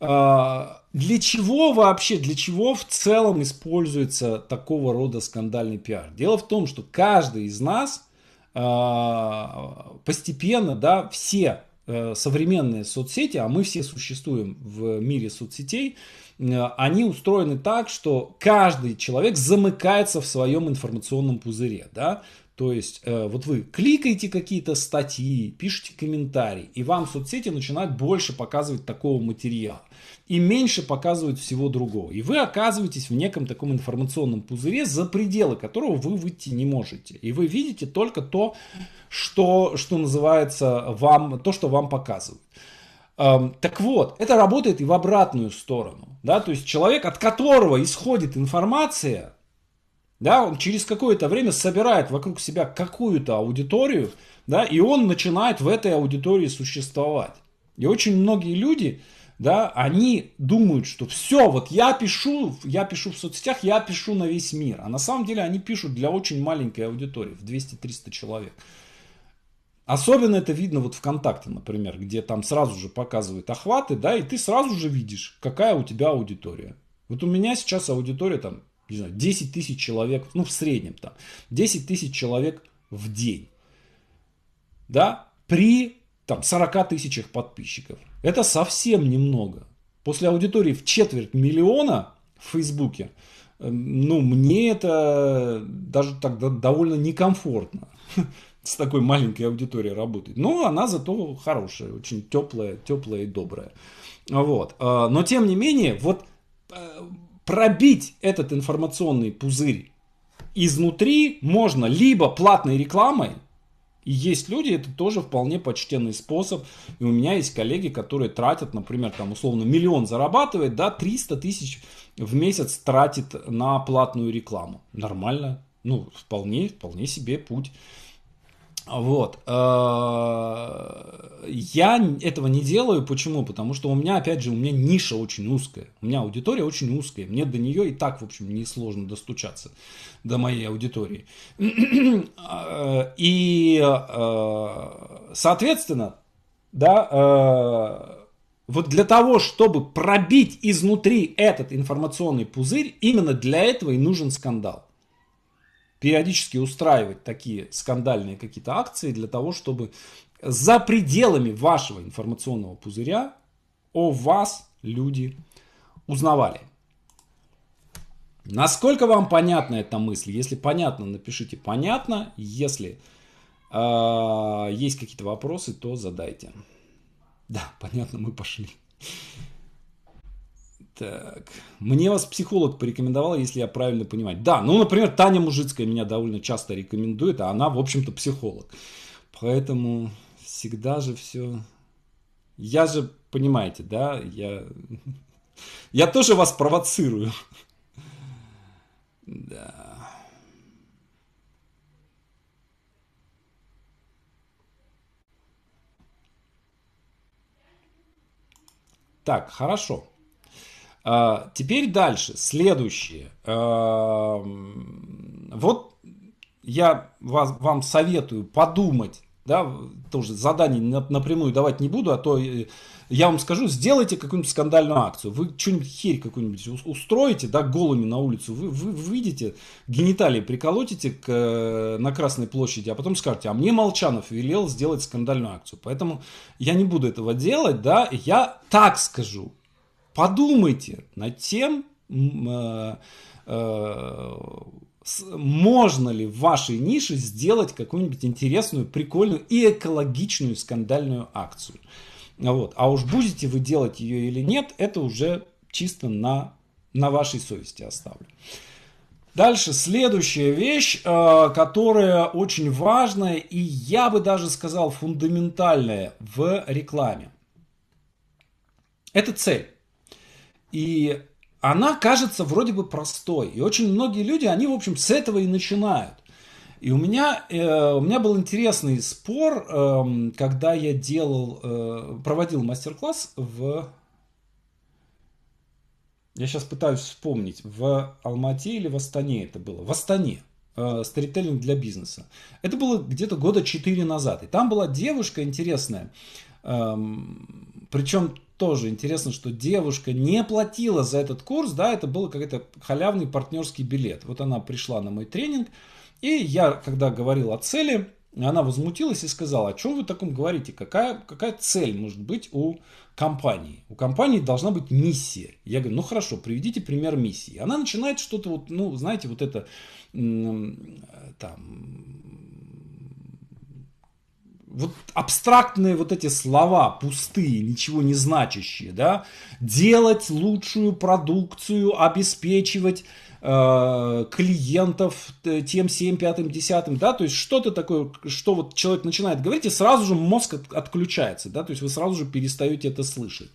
Для чего вообще, для чего в целом используется такого рода скандальный пиар? Дело в том, что каждый из нас а, постепенно, да, все э, современные соцсети, а мы все существуем в мире соцсетей, э, они устроены так, что каждый человек замыкается в своем информационном пузыре. Да? То есть э, вот вы кликаете какие-то статьи, пишете комментарии, и вам соцсети начинают больше показывать такого материала и меньше показывают всего другого. И вы оказываетесь в неком таком информационном пузыре, за пределы которого вы выйти не можете. И вы видите только то, что, что называется вам, то, что вам показывают. Эм, так вот, это работает и в обратную сторону. Да? То есть человек, от которого исходит информация, да, он через какое-то время собирает вокруг себя какую-то аудиторию, да, и он начинает в этой аудитории существовать. И очень многие люди, да, они думают, что все, вот я пишу, я пишу в соцсетях, я пишу на весь мир. А на самом деле они пишут для очень маленькой аудитории, в 200-300 человек. Особенно это видно вот ВКонтакте, например, где там сразу же показывают охваты, да, и ты сразу же видишь, какая у тебя аудитория. Вот у меня сейчас аудитория там не знаю, 10 тысяч человек, ну в среднем там, 10 тысяч человек в день, да, при там 40 тысячах подписчиков. Это совсем немного. После аудитории в четверть миллиона в Фейсбуке, эм, ну, мне это даже тогда довольно некомфортно с такой маленькой аудиторией работать. Но она зато хорошая, очень теплая, теплая и добрая. Вот. Э, но тем не менее, вот э, пробить этот информационный пузырь изнутри можно либо платной рекламой, и есть люди, это тоже вполне почтенный способ. И у меня есть коллеги, которые тратят, например, там условно миллион зарабатывает, да, 300 тысяч в месяц тратит на платную рекламу. Нормально, ну, вполне, вполне себе путь. Вот. Э, я этого не делаю. Почему? Потому что у меня, опять же, у меня ниша очень узкая. У меня аудитория очень узкая. Мне до нее и так, в общем, несложно достучаться до моей аудитории. И, э, соответственно, да, э, вот для того, чтобы пробить изнутри этот информационный пузырь, именно для этого и нужен скандал периодически устраивать такие скандальные какие-то акции для того, чтобы за пределами вашего информационного пузыря о вас люди узнавали. Насколько вам понятна эта мысль? Если понятно, напишите понятно. Если э, есть какие-то вопросы, то задайте. Да, понятно, мы пошли. Так, мне вас психолог порекомендовал, если я правильно понимаю. Да, ну, например, Таня Мужицкая меня довольно часто рекомендует, а она, в общем-то, психолог. Поэтому всегда же все... Я же, понимаете, да, я... Я тоже вас провоцирую. Да. Так, хорошо. А, теперь дальше, следующее. А, вот я вас, вам советую подумать, да, тоже заданий напрямую давать не буду, а то э, я вам скажу, сделайте какую-нибудь скандальную акцию, вы что-нибудь херь какую-нибудь устроите, да, голыми на улицу, вы, вы выйдете, гениталии приколотите к, э, на Красной площади, а потом скажете, а мне Молчанов велел сделать скандальную акцию, поэтому я не буду этого делать, да, я так скажу, подумайте над тем, э, э, можно ли в вашей нише сделать какую-нибудь интересную, прикольную и экологичную скандальную акцию. Вот. А уж будете вы делать ее или нет, это уже чисто на, на вашей совести оставлю. Дальше следующая вещь, э, которая очень важная и я бы даже сказал фундаментальная в рекламе. Это цель. И она кажется вроде бы простой. И очень многие люди, они, в общем, с этого и начинают. И у меня, э, у меня был интересный спор, э, когда я делал, э, проводил мастер-класс в... Я сейчас пытаюсь вспомнить, в Алмате или в Астане это было? В Астане. Э, сторителлинг для бизнеса. Это было где-то года 4 назад. И там была девушка интересная. Эм, причем тоже интересно, что девушка не платила за этот курс, да, это был какой-то халявный партнерский билет. Вот она пришла на мой тренинг, и я, когда говорил о цели, она возмутилась и сказала, о «А чем вы таком говорите, какая, какая цель может быть у компании? У компании должна быть миссия. Я говорю, ну хорошо, приведите пример миссии. Она начинает что-то вот, ну, знаете, вот это э, там вот абстрактные вот эти слова, пустые, ничего не значащие, да, делать лучшую продукцию, обеспечивать э, клиентов э, тем 7, 5, 10, да, то есть что-то такое, что вот человек начинает говорить, и сразу же мозг от, отключается, да, то есть вы сразу же перестаете это слышать.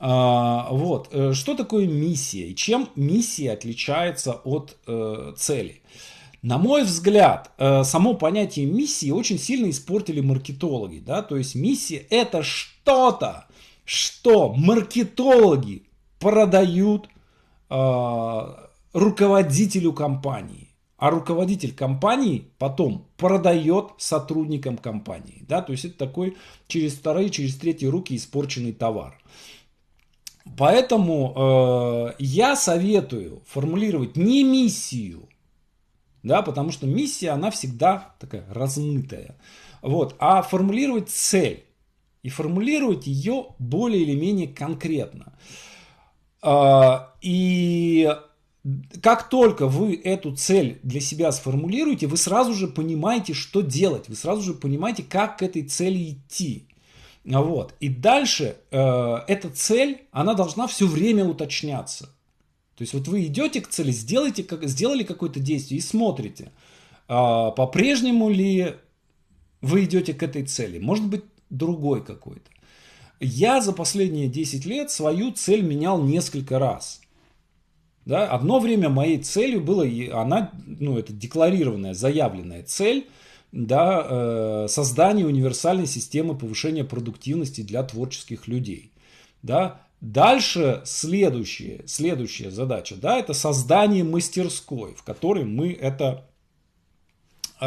А, вот, э, что такое миссия и чем миссия отличается от э, цели? Э, на мой взгляд, э, само понятие миссии очень сильно испортили маркетологи. Да? То есть миссия это что-то, что маркетологи продают э, руководителю компании. А руководитель компании потом продает сотрудникам компании. Да? То есть это такой через вторые, через третьи руки испорченный товар. Поэтому э, я советую формулировать не миссию, да, потому что миссия, она всегда такая размытая. Вот, а формулировать цель и формулировать ее более или менее конкретно. А, и как только вы эту цель для себя сформулируете, вы сразу же понимаете, что делать, вы сразу же понимаете, как к этой цели идти. Вот. И дальше э, эта цель, она должна все время уточняться. То есть вот вы идете к цели, сделайте, как, сделали какое-то действие и смотрите, а, по-прежнему ли вы идете к этой цели. Может быть, другой какой-то. Я за последние 10 лет свою цель менял несколько раз. Да? Одно время моей целью была, и она, ну, это декларированная, заявленная цель, да, э, создание универсальной системы повышения продуктивности для творческих людей. Да? Дальше следующая следующая задача, да, это создание мастерской, в которой мы это, э,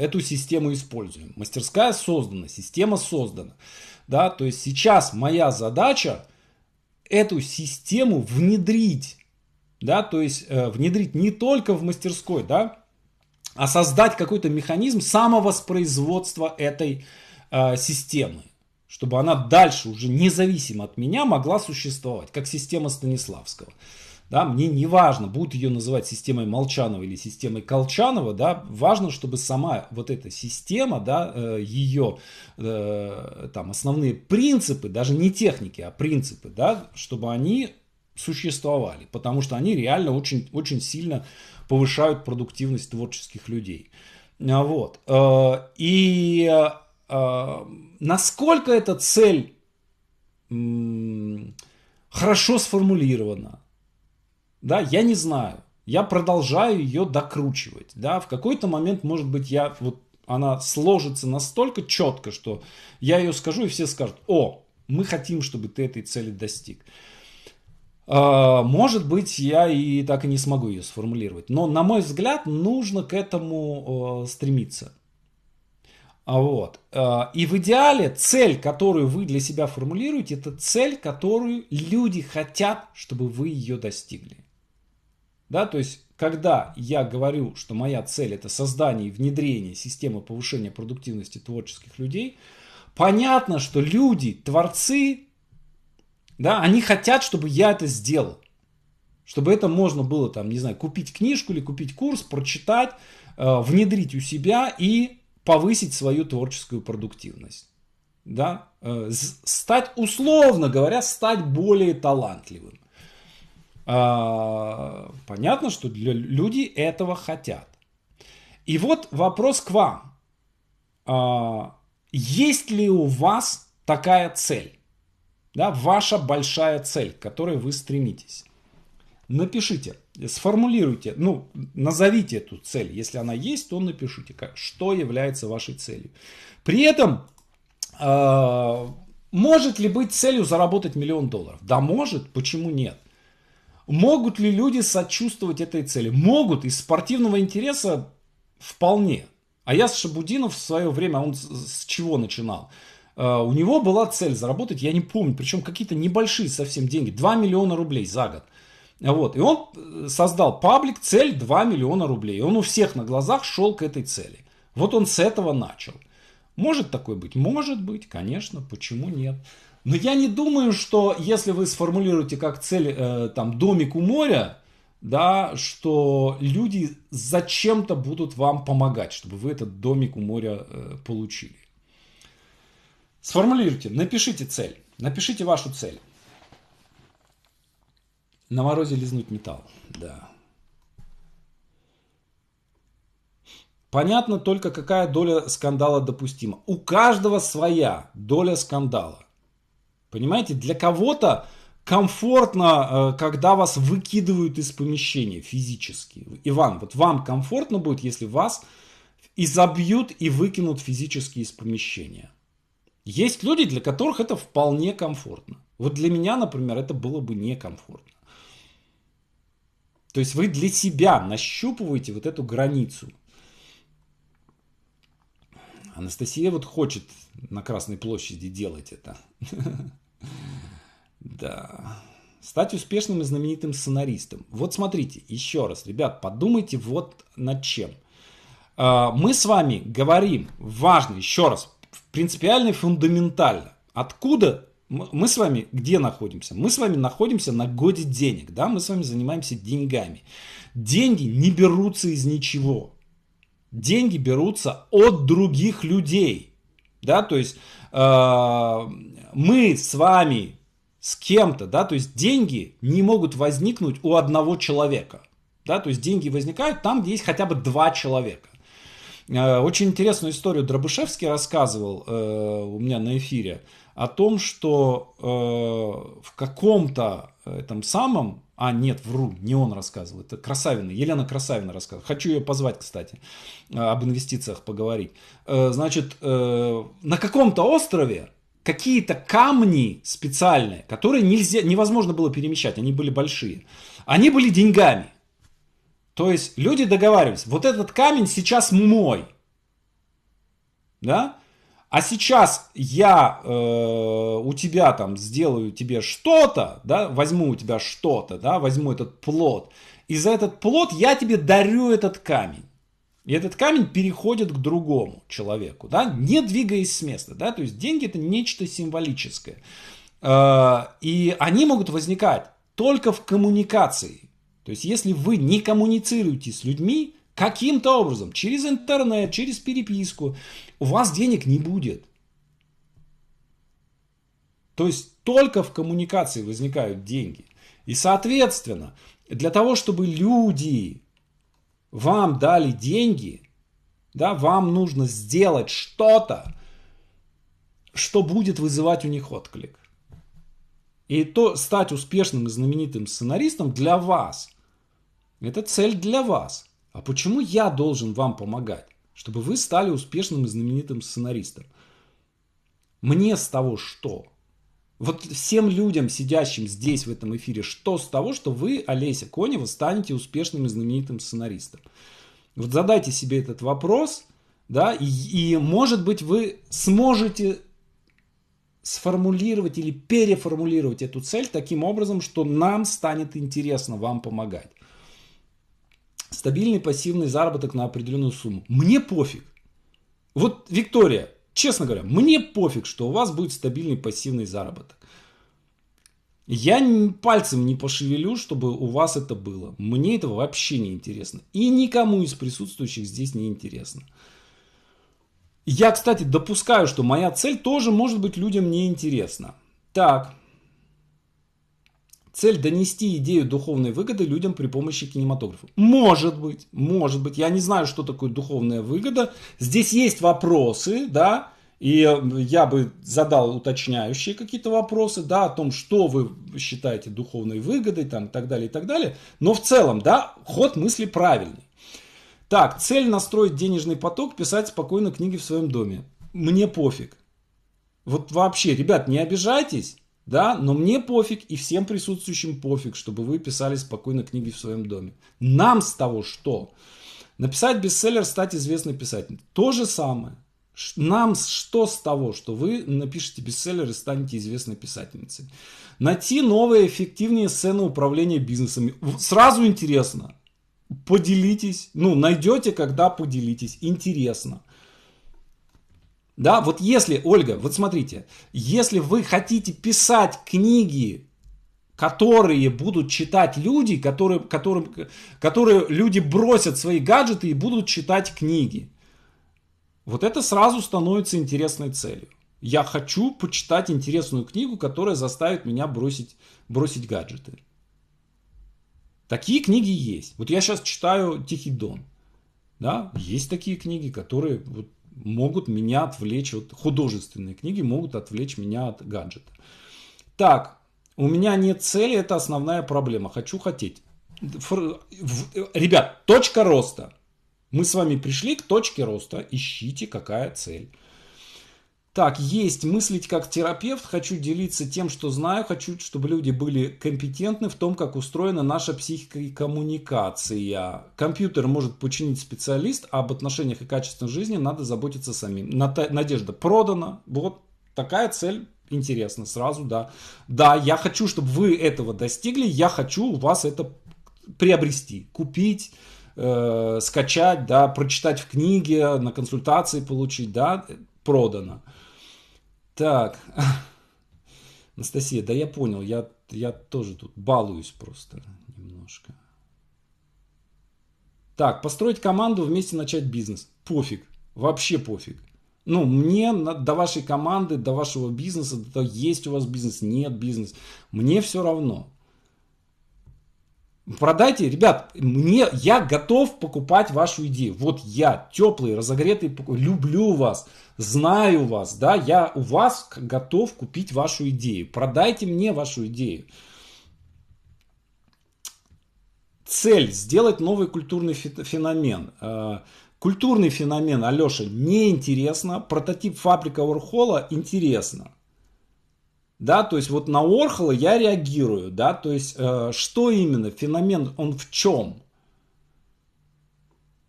эту систему используем. Мастерская создана, система создана. Да, то есть сейчас моя задача эту систему внедрить. Да, то есть э, внедрить не только в мастерской, да, а создать какой-то механизм самовоспроизводства этой э, системы чтобы она дальше уже независимо от меня могла существовать, как система Станиславского. Да, мне не важно, будут ее называть системой Молчанова или системой Колчанова, да, важно, чтобы сама вот эта система, да, э, ее э, там основные принципы, даже не техники, а принципы, да, чтобы они существовали, потому что они реально очень, очень сильно повышают продуктивность творческих людей. Вот. Э, и э, Эм, насколько эта цель хорошо сформулирована, да, я не знаю. Я продолжаю ее докручивать, да, в какой-то момент, может быть, я вот она сложится настолько четко, что я ее скажу, и все скажут, о, мы хотим, чтобы ты этой цели достиг. Э, может быть, я и так и не смогу ее сформулировать. Но, на мой взгляд, нужно к этому э, стремиться. А вот. Э, и в идеале цель, которую вы для себя формулируете, это цель, которую люди хотят, чтобы вы ее достигли. Да, то есть, когда я говорю, что моя цель это создание и внедрение системы повышения продуктивности творческих людей, понятно, что люди, творцы, да, они хотят, чтобы я это сделал. Чтобы это можно было, там, не знаю, купить книжку или купить курс, прочитать, э, внедрить у себя и повысить свою творческую продуктивность. Да? Э, стать, условно говоря, стать более талантливым. А, понятно, что люди этого хотят. И вот вопрос к вам. А, есть ли у вас такая цель? Да, ваша большая цель, к которой вы стремитесь напишите, сформулируйте, ну, назовите эту цель. Если она есть, то напишите, как, что является вашей целью. При этом, э, может ли быть целью заработать миллион долларов? Да может, почему нет? Могут ли люди сочувствовать этой цели? Могут, из спортивного интереса вполне. А я с Шабудинов в свое время, он с чего начинал? А, у него была цель заработать, я не помню, причем какие-то небольшие совсем деньги, 2 миллиона рублей за год. Вот. И он э, создал паблик, цель 2 миллиона рублей. Он у всех на глазах шел к этой цели. Вот он с этого начал. Может такое быть? Может быть, конечно, почему нет? Но я не думаю, что если вы сформулируете как цель э, там домик у моря, да, что люди зачем-то будут вам помогать, чтобы вы этот домик у моря э, получили. Сформулируйте, напишите цель, напишите вашу цель. На морозе лизнуть металл, да. Понятно только, какая доля скандала допустима. У каждого своя доля скандала. Понимаете, для кого-то комфортно, э, когда вас выкидывают из помещения физически. Иван, вот вам комфортно будет, если вас изобьют и выкинут физически из помещения. Есть люди, для которых это вполне комфортно. Вот для меня, например, это было бы некомфортно. То есть вы для себя нащупываете вот эту границу. Анастасия вот хочет на Красной площади делать это. Да. Стать успешным и знаменитым сценаристом. Вот смотрите, еще раз, ребят, подумайте вот над чем. А, мы с вами говорим, важно, еще раз, принципиально и фундаментально. Откуда мы с вами где находимся? Мы с вами находимся на годе денег, да, мы с вами занимаемся деньгами. Деньги не берутся из ничего. Деньги берутся от других людей, да, то есть э, мы с вами с кем-то, да, то есть деньги не могут возникнуть у одного человека, да, то есть деньги возникают там, где есть хотя бы два человека. Э, очень интересную историю Дробышевский рассказывал э, у меня на эфире. Э, о том, что э, в каком-то э, этом самом, а нет, вру, не он рассказывал, это Красавина, Елена Красавина рассказывала. Хочу ее позвать, кстати, э, об инвестициях поговорить. Э, значит, э, на каком-то острове какие-то камни специальные, которые нельзя, невозможно было перемещать, они были большие, они были деньгами. То есть люди договаривались, вот этот камень сейчас мой. Да? а сейчас я э, у тебя там сделаю тебе что-то, да, возьму у тебя что-то, да, возьму этот плод, и за этот плод я тебе дарю этот камень. И этот камень переходит к другому человеку, да, не двигаясь с места, да, то есть деньги это нечто символическое. Э, и они могут возникать только в коммуникации. То есть если вы не коммуницируете с людьми, каким-то образом, через интернет, через переписку, у вас денег не будет. То есть только в коммуникации возникают деньги. И, соответственно, для того, чтобы люди вам дали деньги, да, вам нужно сделать что-то, что будет вызывать у них отклик. И то стать успешным и знаменитым сценаристом для вас. Это цель для вас. А почему я должен вам помогать, чтобы вы стали успешным и знаменитым сценаристом? Мне с того что? Вот всем людям, сидящим здесь в этом эфире, что с того, что вы, Олеся Конева, станете успешным и знаменитым сценаристом? Вот задайте себе этот вопрос, да, и, и может быть вы сможете сформулировать или переформулировать эту цель таким образом, что нам станет интересно вам помогать стабильный пассивный заработок на определенную сумму. Мне пофиг. Вот, Виктория, честно говоря, мне пофиг, что у вас будет стабильный пассивный заработок. Я пальцем не пошевелю, чтобы у вас это было. Мне этого вообще не интересно. И никому из присутствующих здесь не интересно. Я, кстати, допускаю, что моя цель тоже может быть людям неинтересна. Так, Цель донести идею духовной выгоды людям при помощи кинематографа. Может быть, может быть. Я не знаю, что такое духовная выгода. Здесь есть вопросы, да, и э, я бы задал уточняющие какие-то вопросы, да, о том, что вы считаете духовной выгодой, там, и так далее, и так далее. Но в целом, да, ход мысли правильный. Так, цель настроить денежный поток, писать спокойно книги в своем доме. Мне пофиг. Вот вообще, ребят, не обижайтесь. Да, но мне пофиг и всем присутствующим пофиг, чтобы вы писали спокойно книги в своем доме. Нам с того что? Написать бестселлер, стать известным писателем. То же самое. Нам что с того, что вы напишете бестселлер и станете известной писательницей? Найти новые эффективные сцены управления бизнесами. Сразу интересно. Поделитесь. Ну, найдете, когда поделитесь. Интересно. Да, вот если, Ольга, вот смотрите, если вы хотите писать книги, которые будут читать люди, которые, которым, которые люди бросят свои гаджеты и будут читать книги, вот это сразу становится интересной целью. Я хочу почитать интересную книгу, которая заставит меня бросить, бросить гаджеты. Такие книги есть. Вот я сейчас читаю «Тихий дон». Да, есть такие книги, которые вот могут меня отвлечь, вот художественные книги могут отвлечь меня от гаджета. Так, у меня нет цели, это основная проблема. Хочу хотеть. Фр... Ребят, точка роста. Мы с вами пришли к точке роста. Ищите, какая цель. Так, есть мыслить как терапевт, хочу делиться тем, что знаю, хочу, чтобы люди были компетентны в том, как устроена наша психика и коммуникация. Компьютер может починить специалист, а об отношениях и качестве жизни надо заботиться самим. Надежда продана, вот такая цель интересно сразу, да. Да, я хочу, чтобы вы этого достигли, я хочу у вас это приобрести, купить, э, скачать, да, прочитать в книге, на консультации получить, да, продано. Так. Анастасия, да я понял, я, я тоже тут балуюсь просто немножко. Так, построить команду, вместе начать бизнес. Пофиг, вообще пофиг. Ну, мне до вашей команды, до вашего бизнеса, до того, есть у вас бизнес, нет бизнес. Мне все равно. Продайте, ребят, мне, я готов покупать вашу идею. Вот я, теплый, разогретый, люблю вас, знаю вас, да, я у вас готов купить вашу идею. Продайте мне вашу идею. Цель – сделать новый культурный феномен. Э, культурный феномен, Алеша, неинтересно. Прототип фабрика Урхола – интересно да, то есть вот на Орхола я реагирую, да, то есть э, что именно, феномен, он в чем?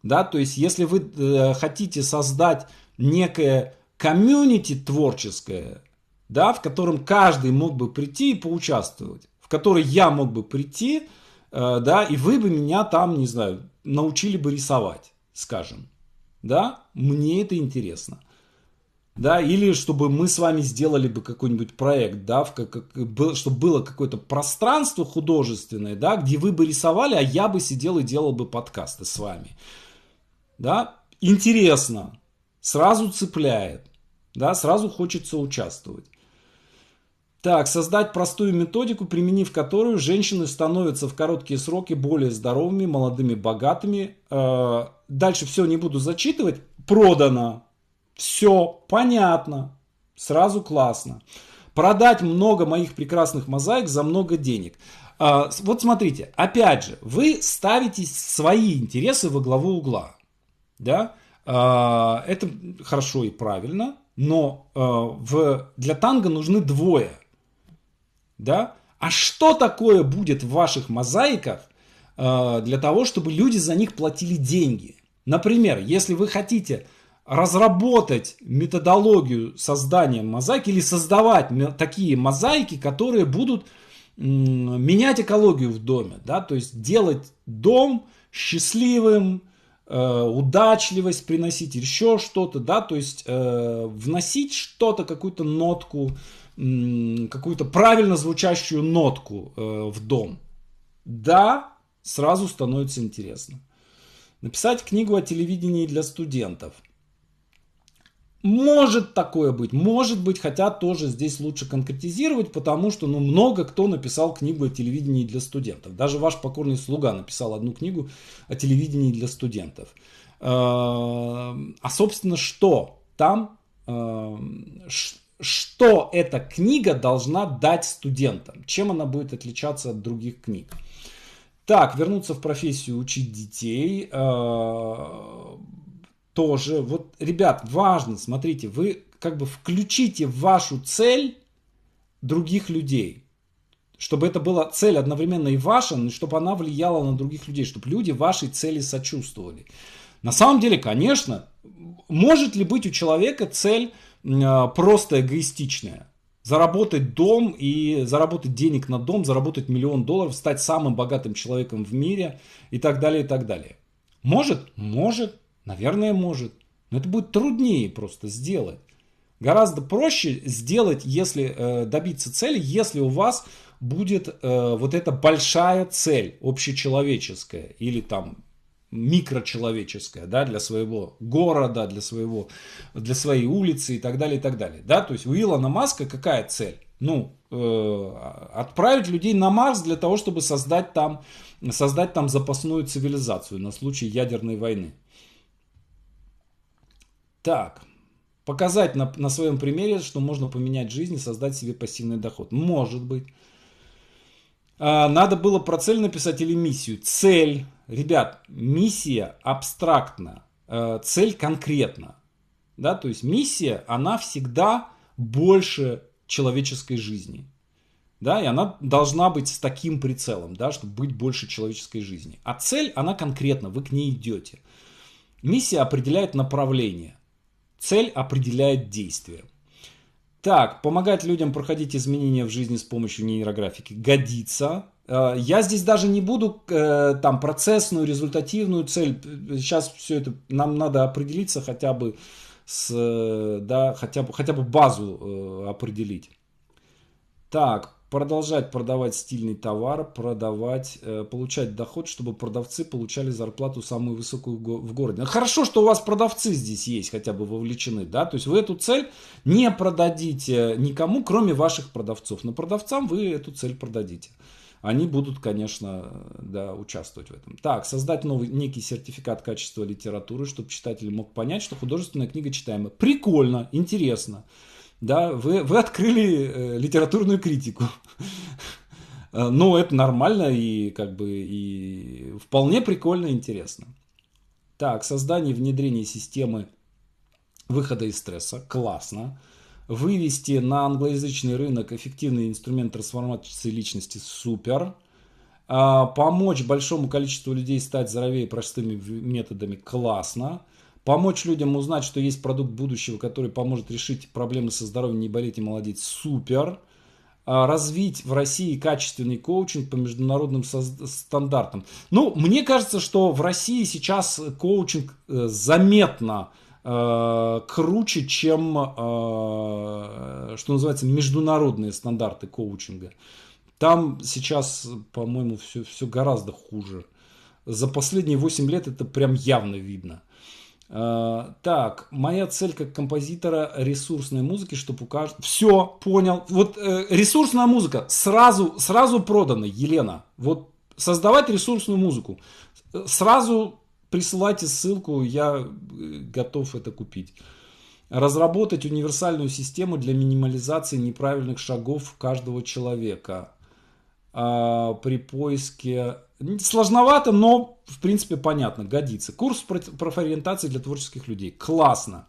Да, то есть если вы э, хотите создать некое комьюнити творческое, да, в котором каждый мог бы прийти и поучаствовать, в который я мог бы прийти, э, да, и вы бы меня там, не знаю, научили бы рисовать, скажем, да, мне это интересно – да, или чтобы мы с вами сделали бы какой-нибудь проект, да, в, как, как, чтобы было какое-то пространство художественное, да, где вы бы рисовали, а я бы сидел и делал бы подкасты с вами, да, интересно, сразу цепляет, да, сразу хочется участвовать. Так, создать простую методику, применив которую женщины становятся в короткие сроки более здоровыми, молодыми, богатыми. Э, дальше все не буду зачитывать. Продано. Все понятно, сразу классно. Продать много моих прекрасных мозаик за много денег. А, вот смотрите, опять же, вы ставите свои интересы во главу угла. Да? А, это хорошо и правильно, но а, для танга нужны двое. Да? А что такое будет в ваших мозаиках для того, чтобы люди за них платили деньги? Например, если вы хотите разработать методологию создания мозаики или создавать такие мозаики, которые будут менять экологию в доме, да, то есть делать дом счастливым, э, удачливость приносить, еще что-то, да, то есть э, вносить что-то, какую-то нотку, какую-то правильно звучащую нотку э, в дом. Да, сразу становится интересно. Написать книгу о телевидении для студентов – может такое быть, может быть, хотя тоже здесь лучше конкретизировать, потому что ну, много кто написал книгу о телевидении для студентов. Даже ваш покорный слуга написал одну книгу о телевидении для студентов. А, а собственно, что там, а, что эта книга должна дать студентам, чем она будет отличаться от других книг. Так, вернуться в профессию, учить детей а, тоже, вот, ребят, важно, смотрите, вы как бы включите в вашу цель других людей. Чтобы это была цель одновременно и ваша, но чтобы она влияла на других людей, чтобы люди вашей цели сочувствовали. На самом деле, конечно, может ли быть у человека цель а, просто эгоистичная? Заработать дом и заработать денег на дом, заработать миллион долларов, стать самым богатым человеком в мире и так далее, и так далее. Может? Может. Наверное, может. Но это будет труднее просто сделать. Гораздо проще сделать, если э, добиться цели, если у вас будет э, вот эта большая цель общечеловеческая или там микрочеловеческая, да, для своего города, для своего, для своей улицы и так далее, и так далее, да, то есть у Илона Маска какая цель? Ну, э, отправить людей на Марс для того, чтобы создать там, создать там запасную цивилизацию на случай ядерной войны. Так, показать на, на своем примере, что можно поменять жизнь и создать себе пассивный доход. Может быть. А, надо было про цель написать или миссию. Цель. Ребят, миссия абстрактна, а, цель конкретна. Да, то есть миссия, она всегда больше человеческой жизни. Да, и она должна быть с таким прицелом, да, чтобы быть больше человеческой жизни. А цель, она конкретно, вы к ней идете. Миссия определяет направление. Цель определяет действие. Так, помогать людям проходить изменения в жизни с помощью нейрографики годится. Э, я здесь даже не буду э, там процессную, результативную цель. Сейчас все это нам надо определиться хотя бы с, э, да, хотя бы, хотя бы базу определить. Так, продолжать продавать стильный товар, продавать, э, получать доход, чтобы продавцы получали зарплату самую высокую в городе. Ну, хорошо, что у вас продавцы здесь есть, хотя бы вовлечены, да, то есть вы эту цель не продадите никому, кроме ваших продавцов, но продавцам вы эту цель продадите. Они будут, конечно, да, участвовать в этом. Так, создать новый некий сертификат качества литературы, чтобы читатель мог понять, что художественная книга читаема. Прикольно, Интересно да, вы, вы открыли э, литературную критику. Э, Но ну, это нормально и как бы и вполне прикольно и интересно. Так, создание и внедрение системы выхода из стресса. Классно. Вывести на англоязычный рынок эффективный инструмент трансформации личности. Супер. А, помочь большому количеству людей стать здоровее простыми методами. Классно. Помочь людям узнать, что есть продукт будущего, который поможет решить проблемы со здоровьем, не болеть и молодеть. Супер. А, развить в России качественный коучинг по международным стандартам. Ну, мне кажется, что в России сейчас коучинг э, заметно э, круче, чем, э, что называется, международные стандарты коучинга. Там сейчас, по-моему, все, все гораздо хуже. За последние 8 лет это прям явно видно. А, так, моя цель как композитора ресурсной музыки, чтобы у каждого... Все, понял. Вот э, ресурсная музыка сразу, сразу продана, Елена. Вот создавать ресурсную музыку. Сразу присылайте ссылку, я э, готов это купить. Разработать универсальную систему для минимализации неправильных шагов каждого человека. А, при поиске. Сложновато, но в принципе понятно, годится. Курс профориентации для творческих людей. Классно.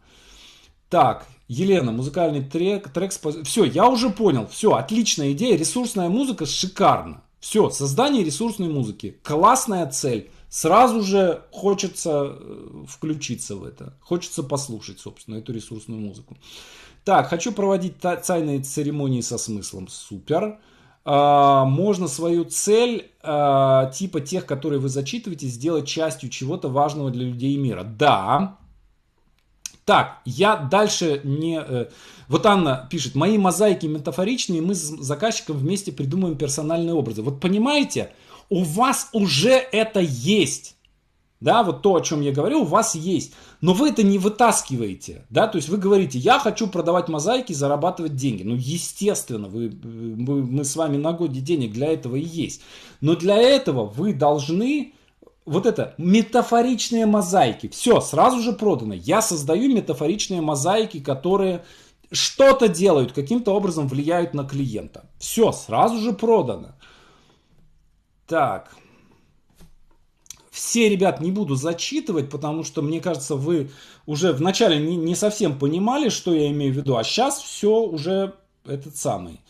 Так, Елена, музыкальный трек, трек с... Все, я уже понял. Все, отличная идея. Ресурсная музыка шикарно. Все, создание ресурсной музыки. Классная цель. Сразу же хочется э, включиться в это. Хочется послушать, собственно, эту ресурсную музыку. Так, хочу проводить тайные церемонии со смыслом. Супер. Супер. А, можно свою цель а, типа тех, которые вы зачитываете, сделать частью чего-то важного для людей мира. Да. Так, я дальше не... Э, вот Анна пишет, мои мозаики метафоричные, мы с заказчиком вместе придумываем персональные образы. Вот понимаете, у вас уже это есть да, вот то, о чем я говорил, у вас есть, но вы это не вытаскиваете, да, то есть вы говорите, я хочу продавать мозаики, зарабатывать деньги, ну, естественно, вы, мы, э, мы с вами на годе денег для этого и есть, но для этого вы должны вот это метафоричные мозаики, все, сразу же продано, я создаю метафоричные мозаики, которые что-то делают, каким-то образом влияют на клиента, все, сразу же продано. Так, все, ребят, не буду зачитывать, потому что, мне кажется, вы уже вначале не, не совсем понимали, что я имею в виду, а сейчас все уже этот самый.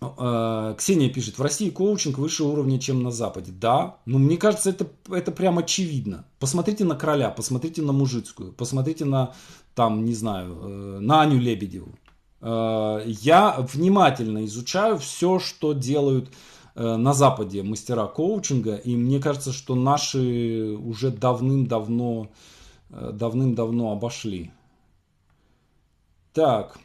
Э, Ксения пишет, в России коучинг выше уровня, чем на Западе. Да, ну мне кажется, это, это прям очевидно. Посмотрите на Короля, посмотрите на Мужицкую, посмотрите на, там, не знаю, э, на Аню Лебедеву. Э, я внимательно изучаю все, что делают Э, на Западе мастера коучинга, и мне кажется, что наши уже давным-давно э, давным-давно обошли. Так.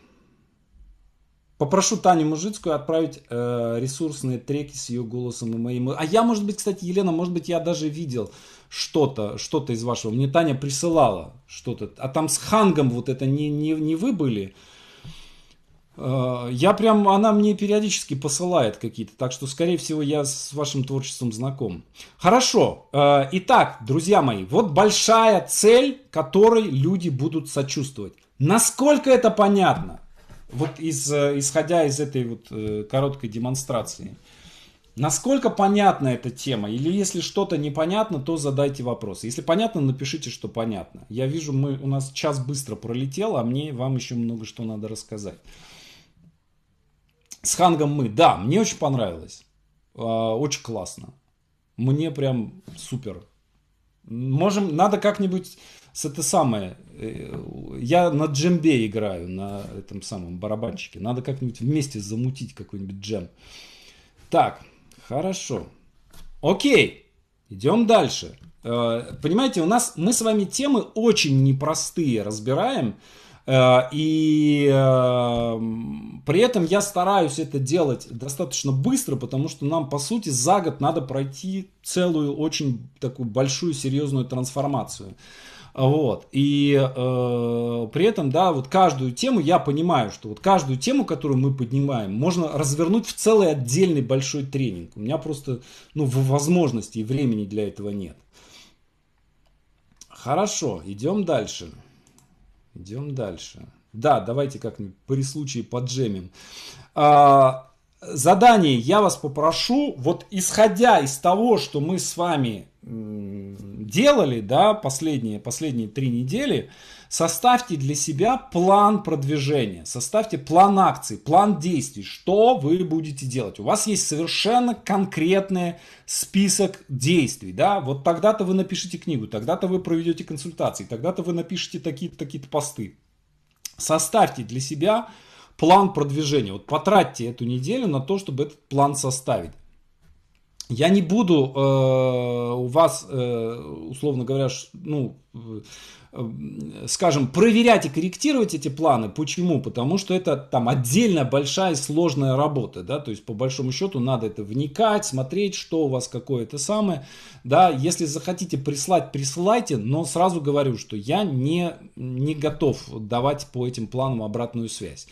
Попрошу Таню Мужицкую отправить э, ресурсные треки с ее голосом и моим. А я, может быть, кстати, Елена, может быть, я даже видел что-то, что-то из вашего. Мне Таня присылала что-то. А там с Хангом вот это не, не, не вы были? Э, я прям, она мне периодически посылает какие-то, так что, скорее всего, я с вашим творчеством знаком. Хорошо. Э, итак, друзья мои, вот большая цель, которой люди будут сочувствовать. Насколько это понятно? Вот из, э, исходя из этой вот короткой демонстрации. Насколько понятна эта тема? Или если что-то непонятно, то задайте вопрос. Если понятно, напишите, что понятно. Я вижу, мы, у нас час быстро пролетел, а мне вам еще много что надо рассказать. С Хангом мы. Да, мне очень понравилось. А, очень классно. Мне прям супер. Можем, надо как-нибудь с это самое. Э, я на джембе играю, на этом самом барабанчике. Надо как-нибудь вместе замутить какой-нибудь джем. Так, хорошо. Окей, идем дальше. Э, понимаете, у нас мы с вами темы очень непростые разбираем. Э, и эм, при этом я стараюсь это делать достаточно быстро, потому что нам, по сути, за год надо пройти целую очень такую большую серьезную трансформацию. Вот. И э, при этом, да, вот каждую тему я понимаю, что вот каждую тему, которую мы поднимаем, можно развернуть в целый отдельный большой тренинг. У меня просто, ну, возможностей и времени для этого нет. Хорошо, идем дальше. Идем дальше. Да, давайте как-нибудь при случае поджемим. А, задание я вас попрошу, вот исходя из того, что мы с вами делали, да, последние, последние три недели, составьте для себя план продвижения, составьте план акций, план действий, что вы будете делать. У вас есть совершенно конкретный список действий, да, вот тогда-то вы напишите книгу, тогда-то вы проведете консультации, тогда-то вы напишите такие-то такие, -то посты. Составьте для себя план продвижения, вот потратьте эту неделю на то, чтобы этот план составить. Я не буду э, у вас, э, условно говоря, ну, э, скажем, проверять и корректировать эти планы. Почему? Потому что это там отдельная большая сложная работа, да, то есть по большому счету надо это вникать, смотреть, что у вас какое-то самое, да. Если захотите прислать, присылайте, но сразу говорю, что я не, не готов давать по этим планам обратную связь.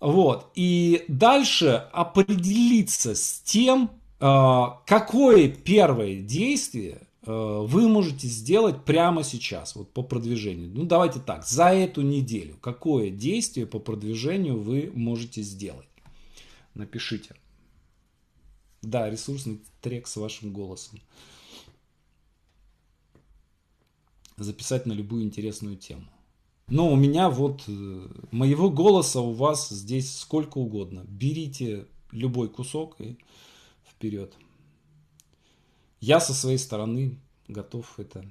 Вот, и дальше определиться с тем, а, какое первое действие э, вы можете сделать прямо сейчас, вот по продвижению. Ну, давайте так, за эту неделю, какое действие по продвижению вы можете сделать? Напишите. Да, ресурсный трек с вашим голосом. Записать на любую интересную тему. Но у меня вот э, моего голоса у вас здесь сколько угодно. Берите любой кусок и вперед. Я со своей стороны готов это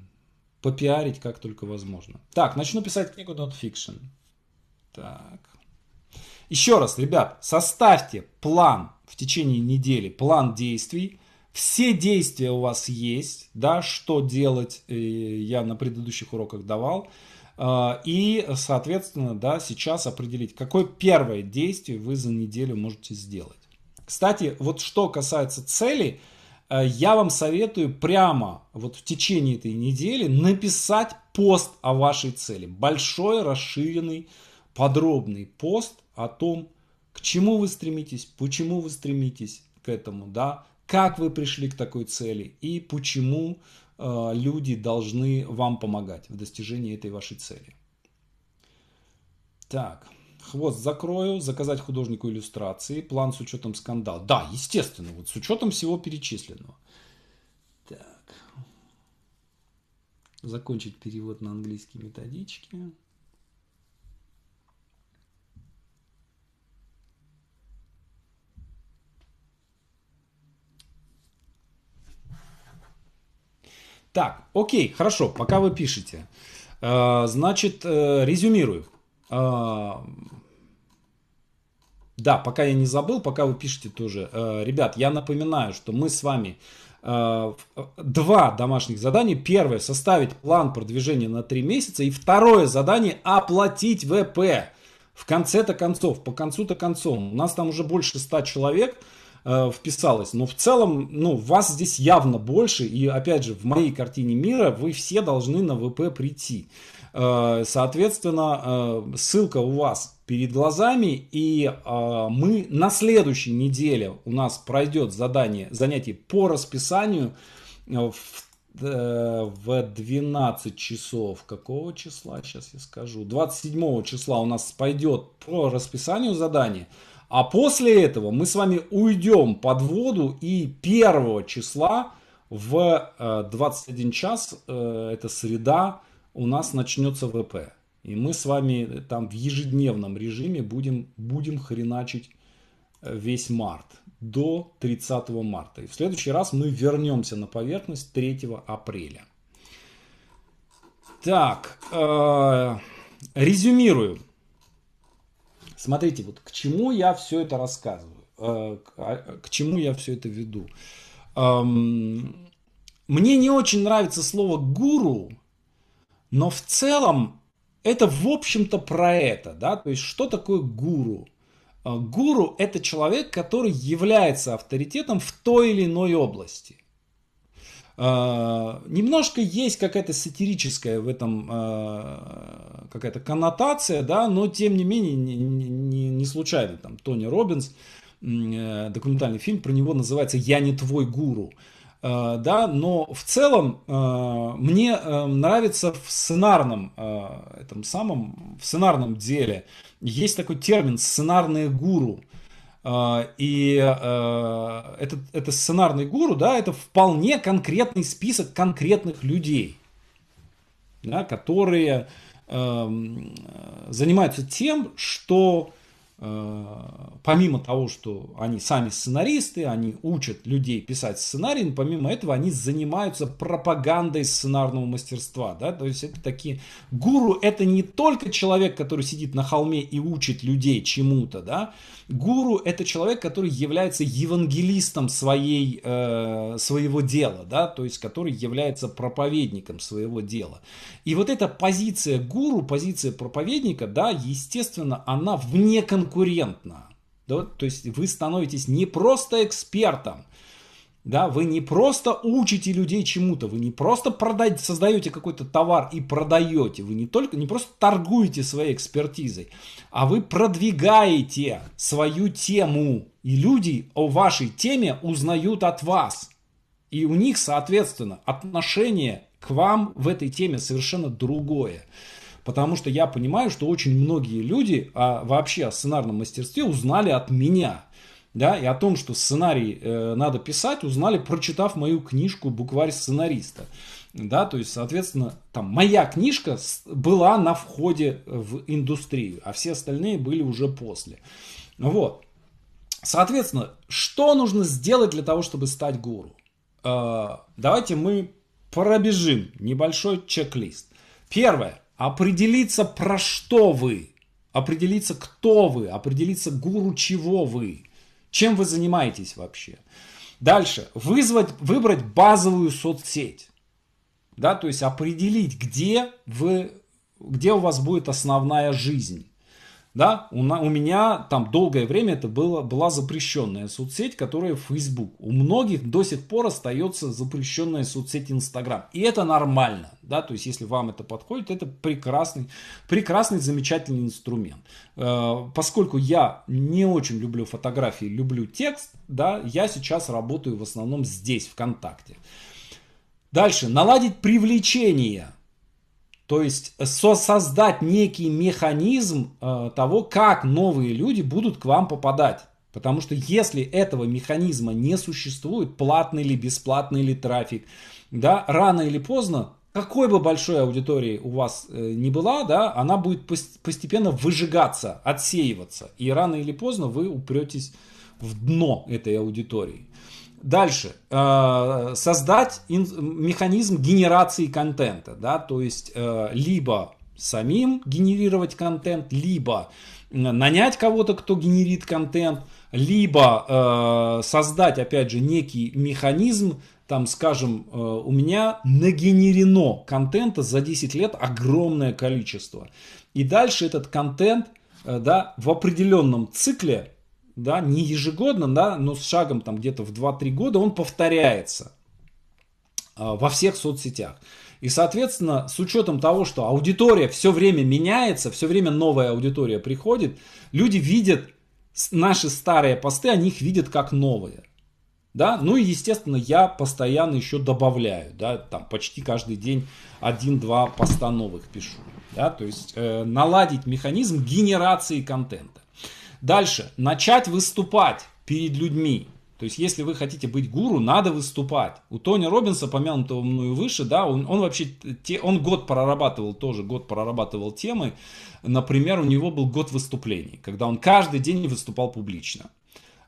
попиарить как только возможно. Так, начну писать книгу Nonfiction. Так. Еще раз, ребят, составьте план в течение недели, план действий. Все действия у вас есть, да, что делать, э, я на предыдущих уроках давал. Э, и, соответственно, да, сейчас определить, какое первое действие вы за неделю можете сделать. Кстати, вот что касается цели, э, я вам советую прямо вот в течение этой недели написать пост о вашей цели. Большой, расширенный, подробный пост о том, к чему вы стремитесь, почему вы стремитесь к этому, да, как вы пришли к такой цели и почему э, люди должны вам помогать в достижении этой вашей цели. Так хвост закрою, заказать художнику иллюстрации, план с учетом скандала. Да, естественно, вот с учетом всего перечисленного. Так. Закончить перевод на английский методички. Так, окей, хорошо, пока вы пишете. Э, значит, э, резюмирую. А, да, пока я не забыл, пока вы пишете тоже. Э, ребят, я напоминаю, что мы с вами э, э, два домашних задания. Первое – составить план продвижения на три месяца. И второе задание – оплатить ВП. В конце-то концов, по концу-то концов. У нас там уже больше ста человек вписалось. Но в целом, ну, вас здесь явно больше. И опять же, в моей картине мира вы все должны на ВП прийти. Э, соответственно, э, ссылка у вас перед глазами, и э, мы на следующей неделе у нас пройдет задание, занятие по расписанию в в 12 часов какого числа, сейчас я скажу, 27 числа у нас пойдет по расписанию задание, а после этого мы с вами уйдем под воду и 1 числа в 21 час, это среда, у нас начнется ВП. И мы с вами э, там в ежедневном режиме будем, будем хреначить э, весь март до 30 марта. И в следующий раз мы вернемся на поверхность 3 апреля. Так, э, резюмирую. Смотрите, вот к чему я все это рассказываю, э, к, а, к чему я все это веду. Эм, мне не очень нравится слово гуру, но в целом это, в общем-то, про это, да, то есть что такое гуру? А, гуру – это человек, который является авторитетом в той или иной области. А, немножко есть какая-то сатирическая в этом а, какая-то коннотация, да, но тем не менее не, не, не случайно там Тони Робинс э, документальный фильм про него называется «Я не твой гуру». Э, да, но в целом э, мне э, нравится в сценарном этом самом, в сценарном деле есть такой термин сценарные гуру. И этот, это сценарный гуру, да, это вполне конкретный список конкретных людей, да, которые эм, занимаются тем, что Э, помимо того, что они сами сценаристы, они учат людей писать сценарий, но помимо этого они занимаются пропагандой сценарного мастерства. Да? То есть это такие... Гуру это не только человек, который сидит на холме и учит людей чему-то, да? гуру – это человек, который является евангелистом своей, э, своего дела, да, то есть который является проповедником своего дела. И вот эта позиция гуру, позиция проповедника, да, естественно, она внеконкурентна. Да, то есть вы становитесь не просто экспертом, да, вы не просто учите людей чему-то, вы не просто продаете, создаете какой-то товар и продаете, вы не только не просто торгуете своей экспертизой, а вы продвигаете свою тему, и люди о вашей теме узнают от вас. И у них, соответственно, отношение к вам в этой теме совершенно другое. Потому что я понимаю, что очень многие люди а вообще о сценарном мастерстве узнали от меня да, и о том, что сценарий э, надо писать, узнали, прочитав мою книжку «Букварь сценариста». Да, то есть, соответственно, там моя книжка была на входе в индустрию, а все остальные были уже после. Вот. Соответственно, что нужно сделать для того, чтобы стать гуру? Э, давайте мы пробежим небольшой чек-лист. Первое. Определиться, про что вы. Определиться, кто вы. Определиться, гуру чего вы. Чем вы занимаетесь вообще? Дальше. Вызвать, выбрать базовую соцсеть. Да, то есть определить, где, вы, где у вас будет основная жизнь. Да, у, на, у меня там долгое время это было, была запрещенная соцсеть, которая Facebook. У многих до сих пор остается запрещенная соцсеть Instagram. И это нормально. Да, то есть если вам это подходит, это прекрасный, прекрасный, замечательный инструмент. Э, поскольку я не очень люблю фотографии, люблю текст, да, я сейчас работаю в основном здесь, ВКонтакте. Дальше, наладить привлечение – то есть создать некий механизм э, того, как новые люди будут к вам попадать. Потому что если этого механизма не существует, платный ли, бесплатный ли трафик, да, рано или поздно, какой бы большой аудитории у вас э, не была, да, она будет постепенно выжигаться, отсеиваться. И рано или поздно вы упретесь в дно этой аудитории. Дальше. Э, создать механизм генерации контента. Да? То есть, э, либо самим генерировать контент, либо э, нанять кого-то, кто генерит контент, либо создать, опять же, некий механизм, там, скажем, у меня нагенерено контента за 10 лет огромное количество. И дальше этот контент да, в определенном цикле да, не ежегодно, да, но с шагом там где-то в 2-3 года он повторяется а, во всех соцсетях. И, соответственно, с учетом того, что аудитория все время меняется, все время новая аудитория приходит, люди видят наши старые посты, они их видят как новые. Да? Ну и, естественно, я постоянно еще добавляю. Да? Там почти каждый день один-два поста новых пишу. Да? То есть э, наладить механизм генерации контента. Дальше. Начать выступать перед людьми. То есть, если вы хотите быть гуру, надо выступать. У Тони Робинса, помянутого мною выше, да, он, он вообще, те, он год прорабатывал тоже, год прорабатывал темы. Например, у него был год выступлений, когда он каждый день выступал публично.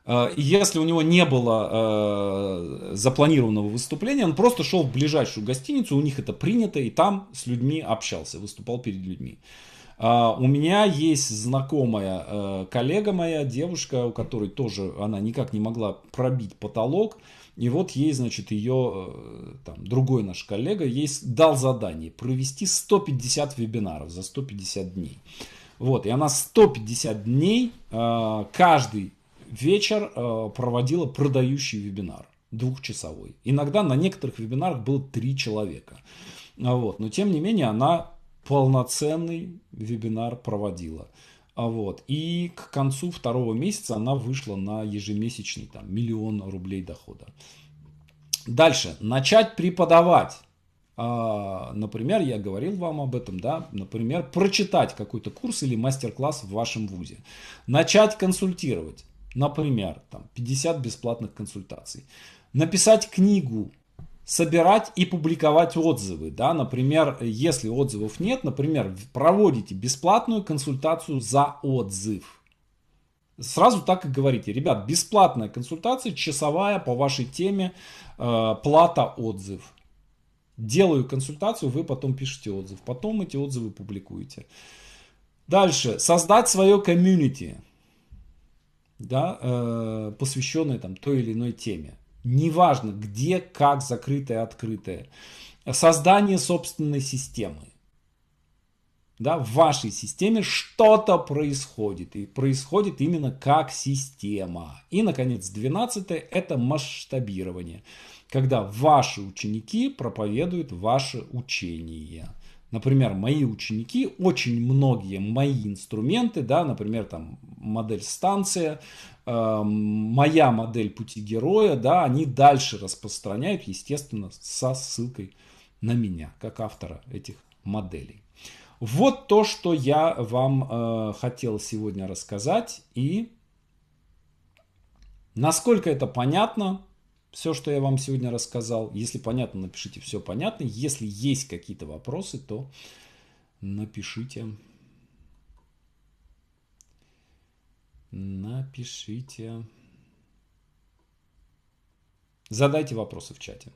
Э, если у него не было э, запланированного выступления, он просто шел в ближайшую гостиницу, у них это принято, и там с людьми общался, выступал перед людьми. А, у меня есть знакомая э, коллега моя, девушка, у которой тоже она никак не могла пробить потолок. И вот ей, значит, ее э, там, другой наш коллега ей дал задание провести 150 вебинаров за 150 дней. Вот, и она 150 дней э, каждый вечер проводила продающий вебинар двухчасовой. Иногда на некоторых вебинарах было три человека. Вот. Но тем не менее она полноценный вебинар проводила. А вот. И к концу второго месяца она вышла на ежемесячный там, миллион рублей дохода. Дальше. Начать преподавать. А, например, я говорил вам об этом, да, например, прочитать какой-то курс или мастер-класс в вашем вузе. Начать консультировать, например, там 50 бесплатных консультаций. Написать книгу собирать и публиковать отзывы. Да? Например, если отзывов нет, например, проводите бесплатную консультацию за отзыв. Сразу так и говорите, ребят, бесплатная консультация, часовая по вашей теме, э, плата отзыв. Делаю консультацию, вы потом пишете отзыв, потом эти отзывы публикуете. Дальше, создать свое комьюнити, да, э, посвященное там той или иной теме неважно где, как, закрытое, открытое. Создание собственной системы. Да, в вашей системе что-то происходит. И происходит именно как система. И, наконец, 12 это масштабирование. Когда ваши ученики проповедуют ваше учение. Например, мои ученики, очень многие мои инструменты, да, например, там модель станция, э, моя модель пути героя, да, они дальше распространяют, естественно, со ссылкой на меня, как автора этих моделей. Вот то, что я вам э, хотел сегодня рассказать. И насколько это понятно, все, что я вам сегодня рассказал. Если понятно, напишите все понятно. Если есть какие-то вопросы, то напишите. Напишите. Задайте вопросы в чате.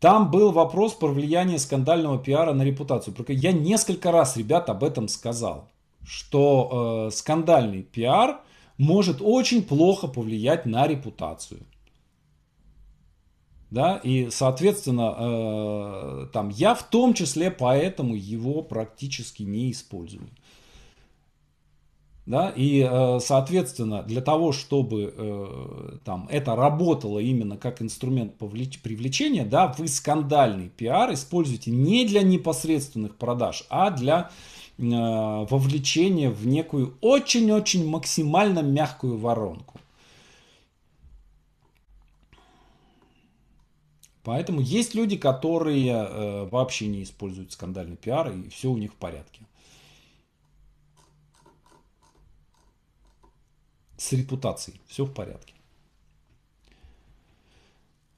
Там был вопрос про влияние скандального пиара на репутацию. Я несколько раз, ребят, об этом сказал, что э, скандальный пиар может очень плохо повлиять на репутацию. Да, и, соответственно, э, там, я в том числе поэтому его практически не использую. Да, и, э, соответственно, для того, чтобы э, там, это работало именно как инструмент повлеч- привлечения, да, вы скандальный пиар используете не для непосредственных продаж, а для э, вовлечения в некую очень-очень максимально мягкую воронку. Поэтому есть люди, которые э, вообще не используют скандальный пиар, и все у них в порядке. С репутацией все в порядке.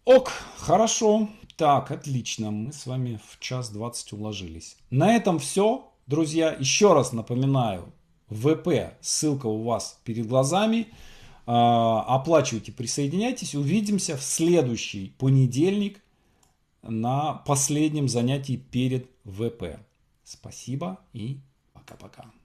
Ок, хорошо. Так, отлично. Мы с вами в час 20 уложились. На этом все. Друзья, еще раз напоминаю, ВП, ссылка у вас перед глазами. А, оплачивайте, присоединяйтесь. Увидимся в следующий понедельник на последнем занятии перед ВП. Спасибо и пока-пока.